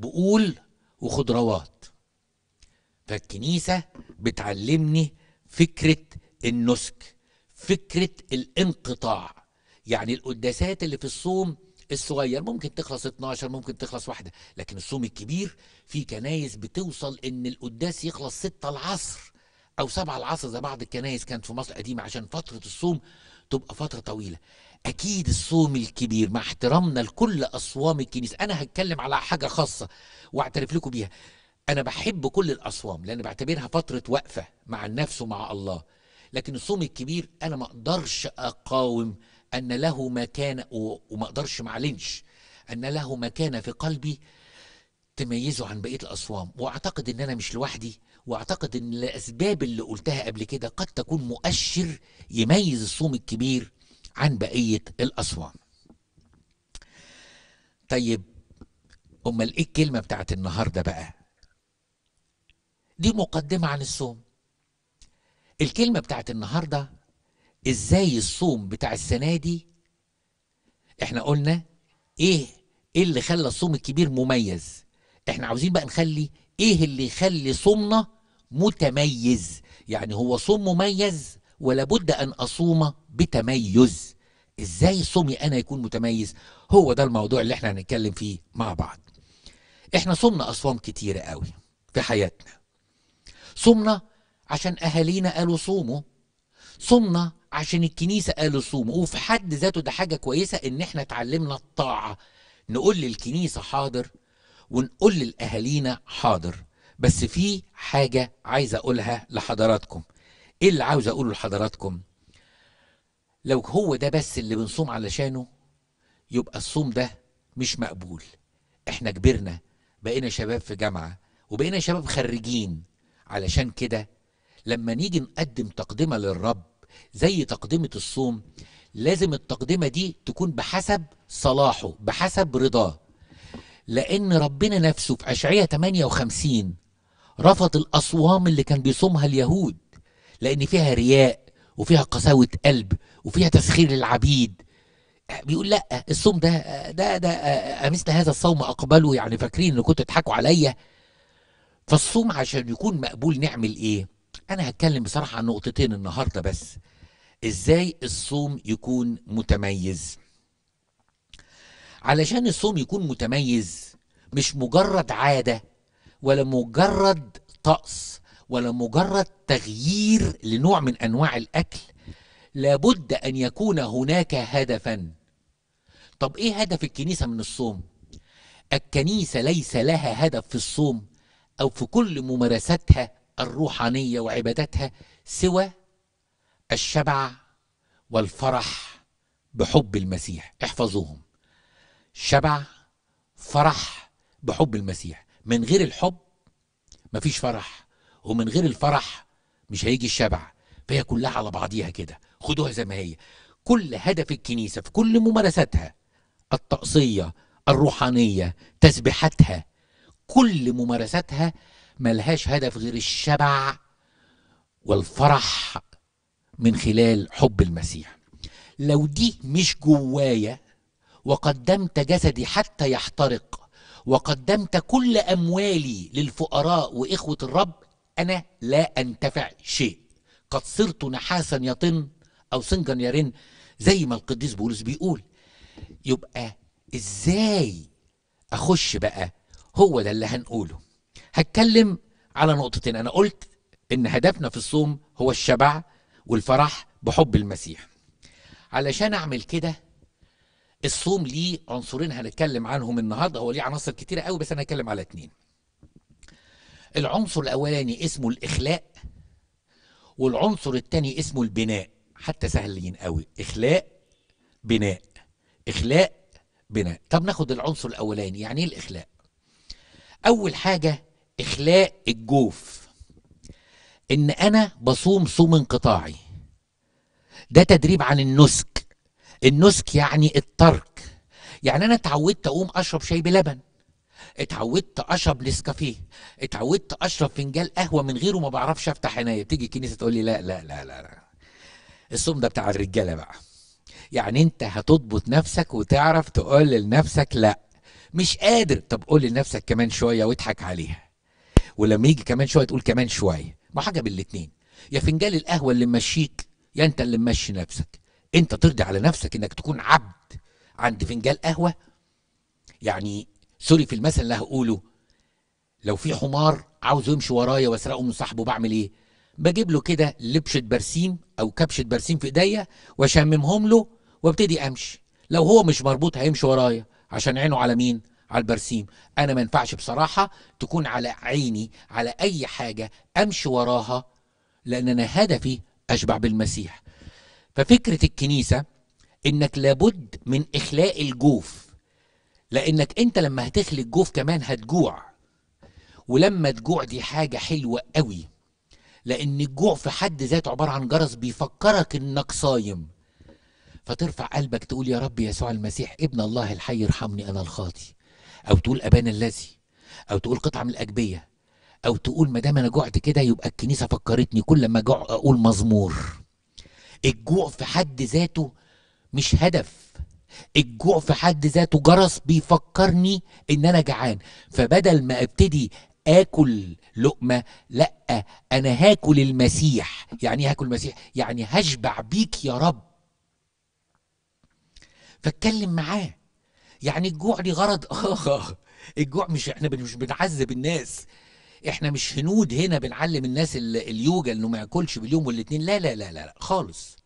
S1: بقول وخضروات فالكنيسة بتعلمني فكرة النسك فكرة الانقطاع يعني القداسات اللي في الصوم الصغير ممكن تخلص 12 ممكن تخلص واحدة لكن الصوم الكبير في كنايس بتوصل ان القداس يخلص 6 العصر او 7 العصر زي بعض الكنايس كانت في مصر قديمة عشان فترة الصوم تبقى فترة طويلة اكيد الصوم الكبير مع احترامنا لكل اصوام الكنيسة انا هتكلم على حاجة خاصة واعترف لكم بيها انا بحب كل الاصوام لان بعتبرها فتره وقفه مع النفس ومع الله لكن الصوم الكبير انا ما اقدرش اقاوم ان له مكان وما اقدرش ما اعلنش ان له مكان في قلبي تميزه عن بقيه الاصوام واعتقد ان انا مش لوحدي واعتقد ان الاسباب اللي قلتها قبل كده قد تكون مؤشر يميز الصوم الكبير عن بقيه الاصوام طيب امال ايه الكلمه بتاعت النهارده بقى دي مقدمة عن الصوم الكلمة بتاعت النهاردة ازاي الصوم بتاع السنة دي احنا قلنا ايه ايه اللي خلى الصوم الكبير مميز احنا عاوزين بقى نخلي ايه اللي يخلي صومنا متميز يعني هو صوم مميز ولا بد ان اصوم بتميز ازاي صومي انا يكون متميز هو ده الموضوع اللي احنا هنتكلم فيه مع بعض احنا صومنا اصوام كتيره قوي في حياتنا صمنا عشان اهالينا قالوا صوموا صمنا عشان الكنيسه قالوا صوموا وفي حد ذاته ده حاجه كويسه ان احنا اتعلمنا الطاعه نقول للكنيسه حاضر ونقول لاهالينا حاضر بس في حاجه عايز اقولها لحضراتكم ايه اللي عاوز اقوله لحضراتكم لو هو ده بس اللي بنصوم علشانه يبقى الصوم ده مش مقبول احنا كبرنا بقينا شباب في جامعه وبقينا شباب خريجين علشان كده لما نيجي نقدم تقدمة للرب زي تقدمة الصوم لازم التقدمة دي تكون بحسب صلاحه بحسب رضاه لأن ربنا نفسه في أشعية 58 رفض الأصوام اللي كان بيصومها اليهود لأن فيها رياء وفيها قساوة قلب وفيها تسخير للعبيد بيقول لا الصوم ده ده ده مثل هذا الصوم اقبله يعني فاكرين ان كنتوا تضحكوا عليا فالصوم عشان يكون مقبول نعمل ايه انا هتكلم بصراحه عن نقطتين النهارده بس ازاي الصوم يكون متميز علشان الصوم يكون متميز مش مجرد عاده ولا مجرد طقس ولا مجرد تغيير لنوع من انواع الاكل لابد ان يكون هناك هدفا طب ايه هدف الكنيسه من الصوم الكنيسه ليس لها هدف في الصوم أو في كل ممارساتها الروحانية وعباداتها سوى الشبع والفرح بحب المسيح احفظوهم شبع فرح بحب المسيح من غير الحب مفيش فرح ومن غير الفرح مش هيجي الشبع فهي كلها على بعضيها كده خدوها زي ما هي كل هدف الكنيسة في كل ممارساتها الطقسية الروحانية تسبيحاتها كل ممارساتها ملهاش هدف غير الشبع والفرح من خلال حب المسيح لو دي مش جوايا وقدمت جسدي حتى يحترق وقدمت كل اموالي للفقراء واخوه الرب انا لا انتفع شيء قد صرت نحاسا يطن او سنجا يرن زي ما القديس بولس بيقول يبقى ازاي اخش بقى هو ده اللي هنقوله هتكلم على نقطتين انا قلت ان هدفنا في الصوم هو الشبع والفرح بحب المسيح علشان اعمل كده الصوم ليه عنصرين هنتكلم عنهم النهارده هو ليه عناصر كتيره قوي بس انا هتكلم على اتنين العنصر الاولاني اسمه الاخلاء والعنصر الثاني اسمه البناء حتى سهلين قوي اخلاء بناء اخلاء بناء طب ناخد العنصر الاولاني يعني ايه الاخلاء اول حاجه اخلاء الجوف ان انا بصوم صوم انقطاعي ده تدريب عن النسك النسك يعني الترك يعني انا اتعودت اقوم اشرب شاي بلبن اتعودت اشرب نسكافيه اتعودت اشرب فنجان قهوه من غيره ما بعرفش افتح عينيا بتيجي الكنيسه تقول لي لا لا لا لا, لا. الصوم ده بتاع الرجاله بقى يعني انت هتضبط نفسك وتعرف تقول لنفسك لا مش قادر طب قول لنفسك كمان شويه واضحك عليها ولما يجي كمان شويه تقول كمان شويه ما حاجه بالاتنين يا فنجان القهوه اللي ممشيك يا انت اللي ممشي نفسك انت ترضي على نفسك انك تكون عبد عند فنجان قهوه يعني سوري في المثل اللي هقوله لو في حمار عاوز يمشي ورايا واسرقه من صاحبه بعمل ايه بجيب له كده لبشه برسيم او كبشه برسيم في ايديا واشممهم له وابتدي امشي لو هو مش مربوط هيمشي ورايا عشان عينه على مين على البرسيم انا ما ينفعش بصراحه تكون على عيني على اي حاجه امشي وراها لان انا هدفي اشبع بالمسيح ففكره الكنيسه انك لابد من اخلاء الجوف لانك انت لما هتخلق جوف كمان هتجوع ولما تجوع دي حاجه حلوه قوي لان الجوع في حد ذاته عباره عن جرس بيفكرك انك صايم فترفع قلبك تقول يا رب يسوع المسيح ابن الله الحي ارحمني انا الخاطي او تقول ابانا الذي او تقول قطعه من الاجبيه او تقول ما دام انا جعت كده يبقى الكنيسه فكرتني كل ما جوع اقول مزمور الجوع في حد ذاته مش هدف الجوع في حد ذاته جرس بيفكرني ان انا جعان فبدل ما ابتدي اكل لقمه لا انا هاكل المسيح يعني إيه هاكل المسيح يعني هشبع بيك يا رب فاتكلم معاه يعني الجوع ليه غرض اخر الجوع مش احنا مش بنعذب الناس احنا مش هنود هنا بنعلم الناس اليوجا انه ما ياكلش باليوم والاثنين لا لا لا لا, لا خالص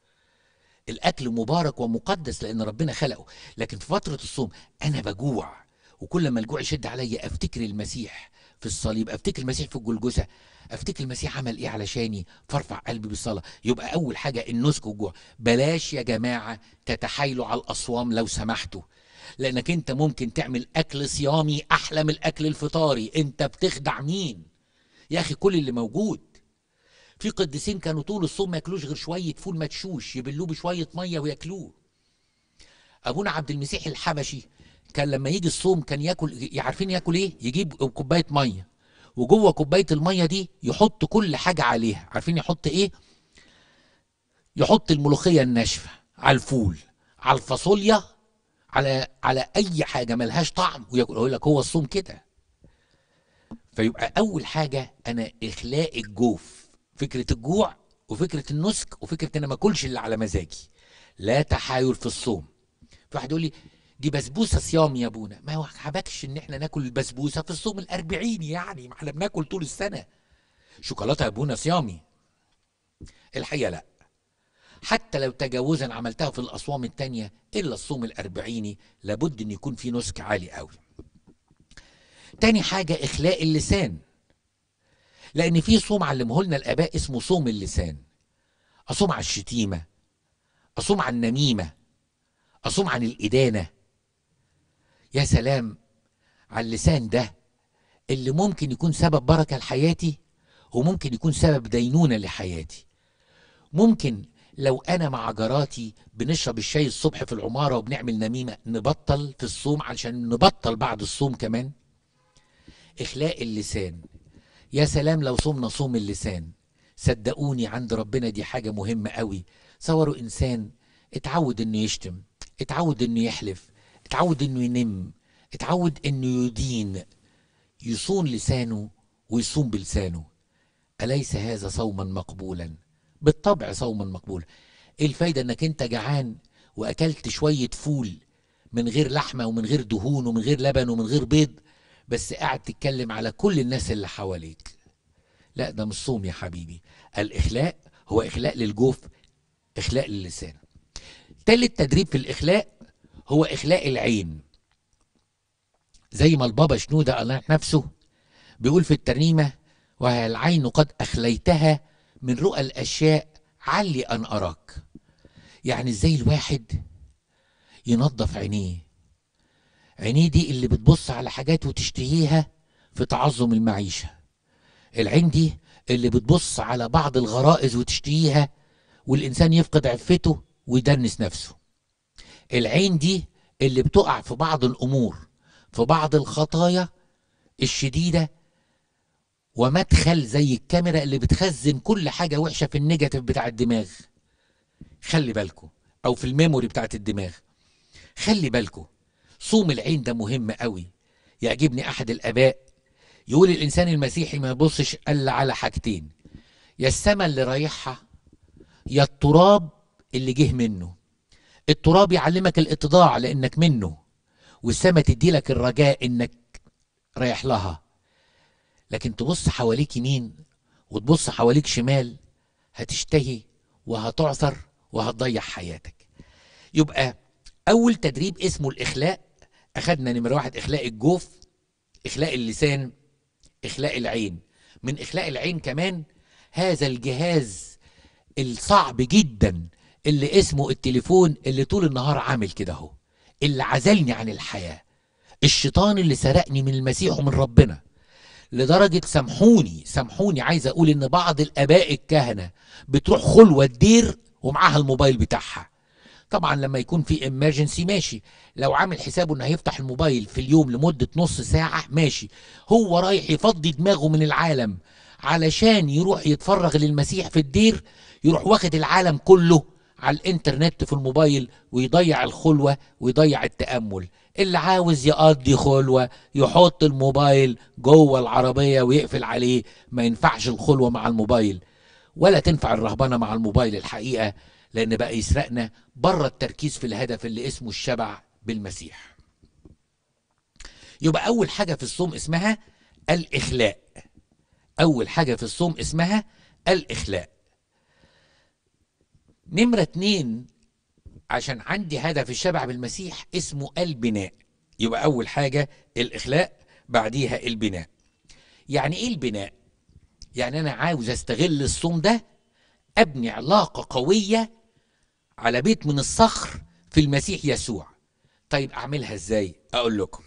S1: الاكل مبارك ومقدس لان ربنا خلقه لكن في فتره الصوم انا بجوع وكل ما الجوع يشد عليا افتكر المسيح في الصليب افتكر المسيح في الجلجثه افتكر المسيح عمل ايه علشاني فارفع قلبي بالصلاه يبقى اول حاجه النسك والجوع بلاش يا جماعه تتحايلوا على الاصوام لو سمحتوا لانك انت ممكن تعمل اكل صيامي احلى من الاكل الفطاري انت بتخدع مين يا اخي كل اللي موجود في قديسين كانوا طول الصوم ما ياكلوش غير شويه فول مدشوش يبلوه بشويه ميه وياكلوه ابونا عبد المسيح الحبشي كان لما يجي الصوم كان ياكل عارفين ياكل ايه يجيب كوبايه ميه وجوه كوبايه الميه دي يحط كل حاجه عليها عارفين يحط ايه يحط الملوخيه الناشفه على الفول على الفاصوليا على على اي حاجه ملهاش طعم وياكل لك هو الصوم كده فيبقى اول حاجه انا اخلاء الجوف فكره الجوع وفكره النسك وفكره ان انا ما اكلش اللي على مزاجي لا تحايل في الصوم في واحد يقول لي دي بسبوسه صيام يا ابونا ما هو حبكش ان احنا ناكل البسبوسه في الصوم الاربعين يعني ما احنا بناكل طول السنه شوكولاته يا ابونا صيامي الحقيقه لا حتى لو تجاوزا عملتها في الاصوام الثانيه الا الصوم الاربعيني لابد ان يكون في نسك عالي قوي تاني حاجة إخلاء اللسان لأن في صوم علمه لنا الآباء اسمه صوم اللسان أصوم على الشتيمة أصوم على النميمة أصوم عن الإدانة يا سلام على اللسان ده اللي ممكن يكون سبب بركة لحياتي وممكن يكون سبب دينونة لحياتي ممكن لو أنا مع جراتي بنشرب الشاي الصبح في العمارة وبنعمل نميمة نبطل في الصوم علشان نبطل بعد الصوم كمان إخلاء اللسان يا سلام لو صمنا صوم اللسان صدقوني عند ربنا دي حاجة مهمة قوي صوروا إنسان اتعود إنه يشتم اتعود إنه يحلف اتعود انه ينم اتعود انه يدين يصون لسانه ويصوم بلسانه أليس هذا صوما مقبولا بالطبع صوما مقبولا ايه الفايدة انك انت جعان واكلت شوية فول من غير لحمة ومن غير دهون ومن غير لبن ومن غير بيض بس قاعد تتكلم على كل الناس اللي حواليك لا ده مش صوم يا حبيبي الإخلاق هو اخلاء للجوف اخلاء للسان تالت تدريب في الإخلاق هو إخلاء العين زي ما البابا شنودة الله نفسه بيقول في الترنيمة والعين قد أخليتها من رؤى الأشياء علي أن أراك يعني إزاي الواحد ينظف عينيه عينيه دي اللي بتبص على حاجات وتشتهيها في تعظم المعيشة العين دي اللي بتبص على بعض الغرائز وتشتهيها والإنسان يفقد عفته ويدنس نفسه العين دي اللي بتقع في بعض الامور في بعض الخطايا الشديده ومدخل زي الكاميرا اللي بتخزن كل حاجه وحشه في النيجاتيف بتاع الدماغ خلي بالكو او في الميموري بتاعت الدماغ خلي بالكو صوم العين ده مهم قوي يعجبني احد الاباء يقول الانسان المسيحي ما يبصش الا على حاجتين يا السما اللي رايحها يا التراب اللي جه منه التراب يعلمك الاتضاع لانك منه والسماء تدي لك الرجاء انك رايح لها لكن تبص حواليك يمين وتبص حواليك شمال هتشتهي وهتعثر وهتضيع حياتك يبقى اول تدريب اسمه الاخلاء اخدنا نمره واحد اخلاء الجوف اخلاء اللسان اخلاء العين من اخلاء العين كمان هذا الجهاز الصعب جدا اللي اسمه التليفون اللي طول النهار عامل كده اهو اللي عزلني عن الحياه الشيطان اللي سرقني من المسيح ومن ربنا لدرجة سامحوني سامحوني عايز أقول إن بعض الآباء الكهنة بتروح خلوة الدير ومعاها الموبايل بتاعها طبعا لما يكون في امرجنسي ماشي لو عامل حسابه انه هيفتح الموبايل في اليوم لمده نص ساعه ماشي هو رايح يفضي دماغه من العالم علشان يروح يتفرغ للمسيح في الدير يروح واخد العالم كله على الانترنت في الموبايل ويضيع الخلوة ويضيع التأمل اللي عاوز يقضي خلوة يحط الموبايل جوه العربية ويقفل عليه ما ينفعش الخلوة مع الموبايل ولا تنفع الرهبنة مع الموبايل الحقيقة لأن بقى يسرقنا بره التركيز في الهدف اللي اسمه الشبع بالمسيح يبقى أول حاجة في الصوم اسمها الإخلاء أول حاجة في الصوم اسمها الإخلاء نمرة اتنين عشان عندي هدف الشبع بالمسيح اسمه البناء يبقى أول حاجة الإخلاء بعديها البناء يعني إيه البناء؟ يعني أنا عاوز أستغل الصوم ده أبني علاقة قوية على بيت من الصخر في المسيح يسوع طيب أعملها إزاي؟ أقول لكم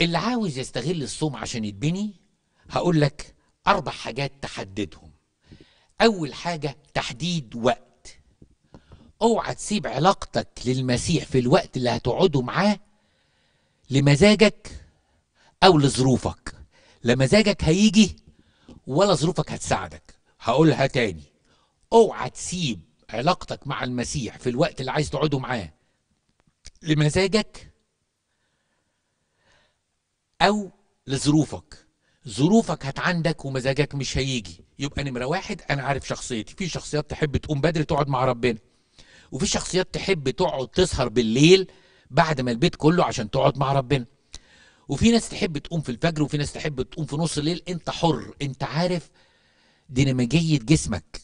S1: اللي عاوز يستغل الصوم عشان يتبني هقول لك أربع حاجات تحددهم اول حاجه تحديد وقت اوعى تسيب علاقتك للمسيح في الوقت اللي هتقعده معاه لمزاجك او لظروفك لا مزاجك هيجي ولا ظروفك هتساعدك هقولها تاني اوعى تسيب علاقتك مع المسيح في الوقت اللي عايز تقعده معاه لمزاجك او لظروفك ظروفك هتعندك ومزاجك مش هيجي يبقى نمره واحد انا عارف شخصيتي في شخصيات تحب تقوم بدري تقعد مع ربنا وفي شخصيات تحب تقعد تسهر بالليل بعد ما البيت كله عشان تقعد مع ربنا وفي ناس تحب تقوم في الفجر وفي ناس تحب تقوم في نص الليل انت حر انت عارف ديناميكيه جسمك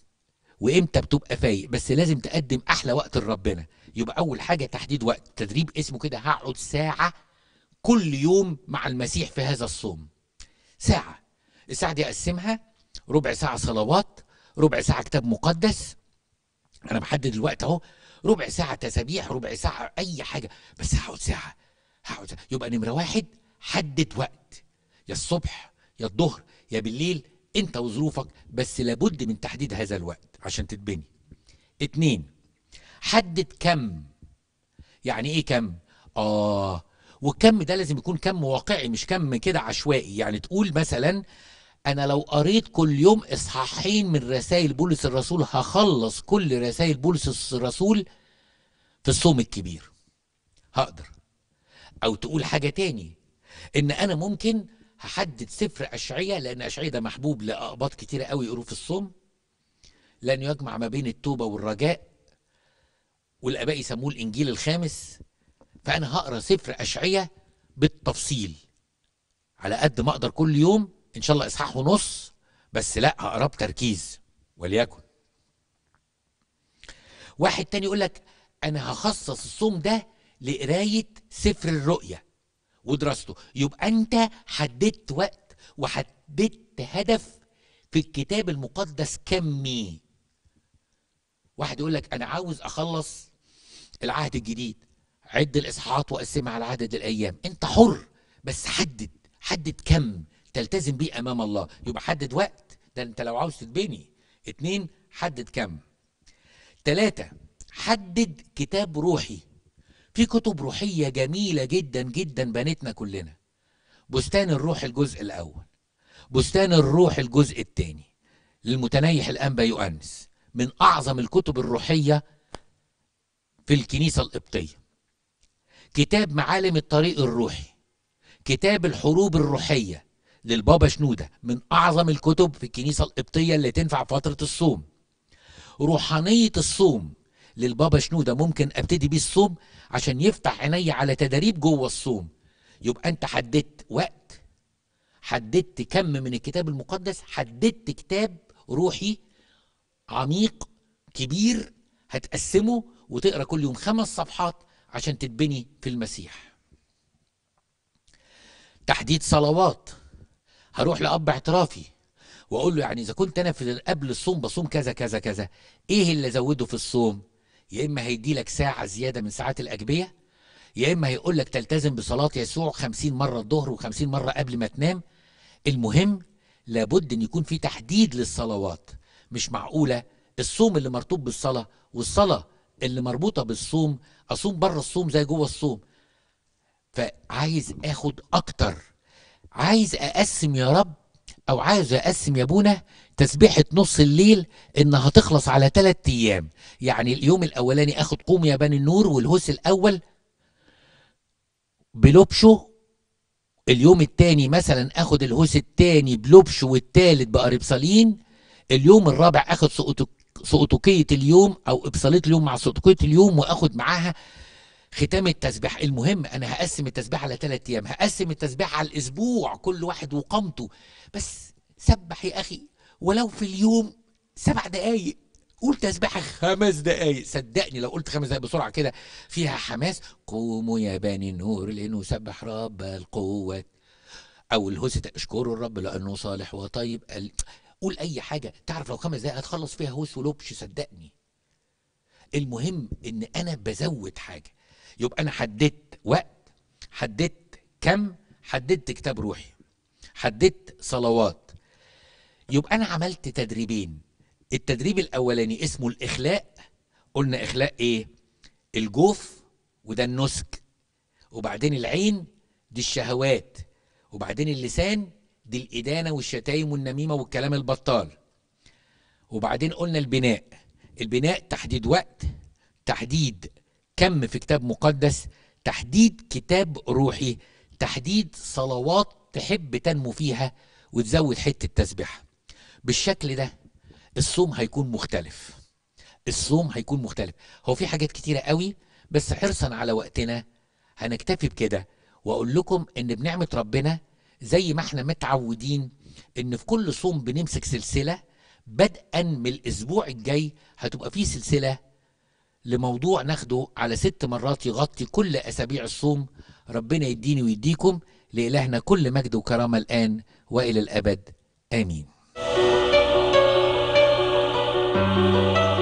S1: وامتى بتبقى فايق بس لازم تقدم احلى وقت لربنا يبقى اول حاجه تحديد وقت تدريب اسمه كده هقعد ساعه كل يوم مع المسيح في هذا الصوم ساعة الساعة دي أقسمها ربع ساعة صلوات ربع ساعة كتاب مقدس أنا بحدد الوقت أهو ربع ساعة تسابيح ربع ساعة أي حاجة بس هقعد ساعة هقعد ساعة يبقى نمرة واحد حدد وقت يا الصبح يا الظهر يا بالليل أنت وظروفك بس لابد من تحديد هذا الوقت عشان تتبني اتنين حدد كم يعني ايه كم آه والكم ده لازم يكون كم واقعي مش كم كده عشوائي يعني تقول مثلا انا لو قريت كل يوم اصحاحين من رسائل بولس الرسول هخلص كل رسائل بولس الرسول في الصوم الكبير هقدر او تقول حاجه تاني ان انا ممكن هحدد سفر اشعيا لان اشعيا ده محبوب لاقباط كتيره قوي يقروا في الصوم لن يجمع ما بين التوبه والرجاء والاباء يسموه الانجيل الخامس فأنا هقرا سفر اشعياء بالتفصيل على قد ما أقدر كل يوم إن شاء الله إصحاح ونص بس لا هقرا بتركيز وليكن واحد تاني يقول لك أنا هخصص الصوم ده لقراية سفر الرؤية ودراسته يبقى أنت حددت وقت وحددت هدف في الكتاب المقدس كمي واحد يقول لك أنا عاوز أخلص العهد الجديد عد الإصحاحات وقسمها على عدد الأيام أنت حر بس حدد حدد كم تلتزم بيه أمام الله يبقى حدد وقت ده أنت لو عاوز تتبني اتنين حدد كم تلاتة حدد كتاب روحي في كتب روحية جميلة جدا جدا بنتنا كلنا بستان الروح الجزء الأول بستان الروح الجزء الثاني للمتنيح الأنبا يؤنس من أعظم الكتب الروحية في الكنيسة القبطية كتاب معالم الطريق الروحي كتاب الحروب الروحية للبابا شنودة من أعظم الكتب في الكنيسة القبطية اللي تنفع فترة الصوم روحانية الصوم للبابا شنودة ممكن أبتدي بيه الصوم عشان يفتح عيني على تدريب جوه الصوم يبقى أنت حددت وقت حددت كم من الكتاب المقدس حددت كتاب روحي عميق كبير هتقسمه وتقرا كل يوم خمس صفحات عشان تتبني في المسيح تحديد صلوات هروح لاب اعترافي واقول له يعني اذا كنت انا في قبل الصوم بصوم كذا كذا كذا ايه اللي ازوده في الصوم يا اما هيدي لك ساعه زياده من ساعات الاجبيه يا اما هيقول لك تلتزم بصلاه يسوع 50 مره الظهر و50 مره قبل ما تنام المهم لابد ان يكون في تحديد للصلوات مش معقوله الصوم اللي مرتبط بالصلاه والصلاه اللي مربوطه بالصوم اصوم بره الصوم زي جوه الصوم فعايز اخد اكتر عايز اقسم يا رب او عايز اقسم يا ابونا تسبيحه نص الليل انها تخلص على ثلاث ايام يعني اليوم الاولاني اخد قوم يا بني النور والهوس الاول بلبشه اليوم الثاني مثلا اخد الهوس الثاني بلبشه والثالث بقربصالين اليوم الرابع اخد سقوط سقطوكيه اليوم او ابصاليه اليوم مع سقطوكيه اليوم واخد معاها ختام التسبيح المهم انا هقسم التسبيح على ثلاث ايام هقسم التسبيح على الاسبوع كل واحد وقامته بس سبح يا اخي ولو في اليوم سبع دقايق قول تسبيحه خمس دقايق صدقني لو قلت خمس دقايق بسرعه كده فيها حماس قوموا يا بني النور لنسبح رب القوه او الهوسة اشكروا الرب لانه صالح وطيب قول اي حاجه تعرف لو خمس دقايق هتخلص فيها هوس ولبش صدقني المهم ان انا بزود حاجه يبقى انا حددت وقت حددت كم حددت كتاب روحي حددت صلوات يبقى انا عملت تدريبين التدريب الاولاني اسمه الاخلاء قلنا اخلاء ايه الجوف وده النسك وبعدين العين دي الشهوات وبعدين اللسان دي الإدانة والشتايم والنميمة والكلام البطال وبعدين قلنا البناء البناء تحديد وقت تحديد كم في كتاب مقدس تحديد كتاب روحي تحديد صلوات تحب تنمو فيها وتزود حتة التسبيح بالشكل ده الصوم هيكون مختلف الصوم هيكون مختلف هو في حاجات كتيرة قوي بس حرصا على وقتنا هنكتفي بكده واقول لكم ان بنعمة ربنا زي ما احنا متعودين ان في كل صوم بنمسك سلسله بدءا من الاسبوع الجاي هتبقى في سلسله لموضوع ناخده على ست مرات يغطي كل اسابيع الصوم ربنا يديني ويديكم لالهنا كل مجد وكرامه الان والى الابد امين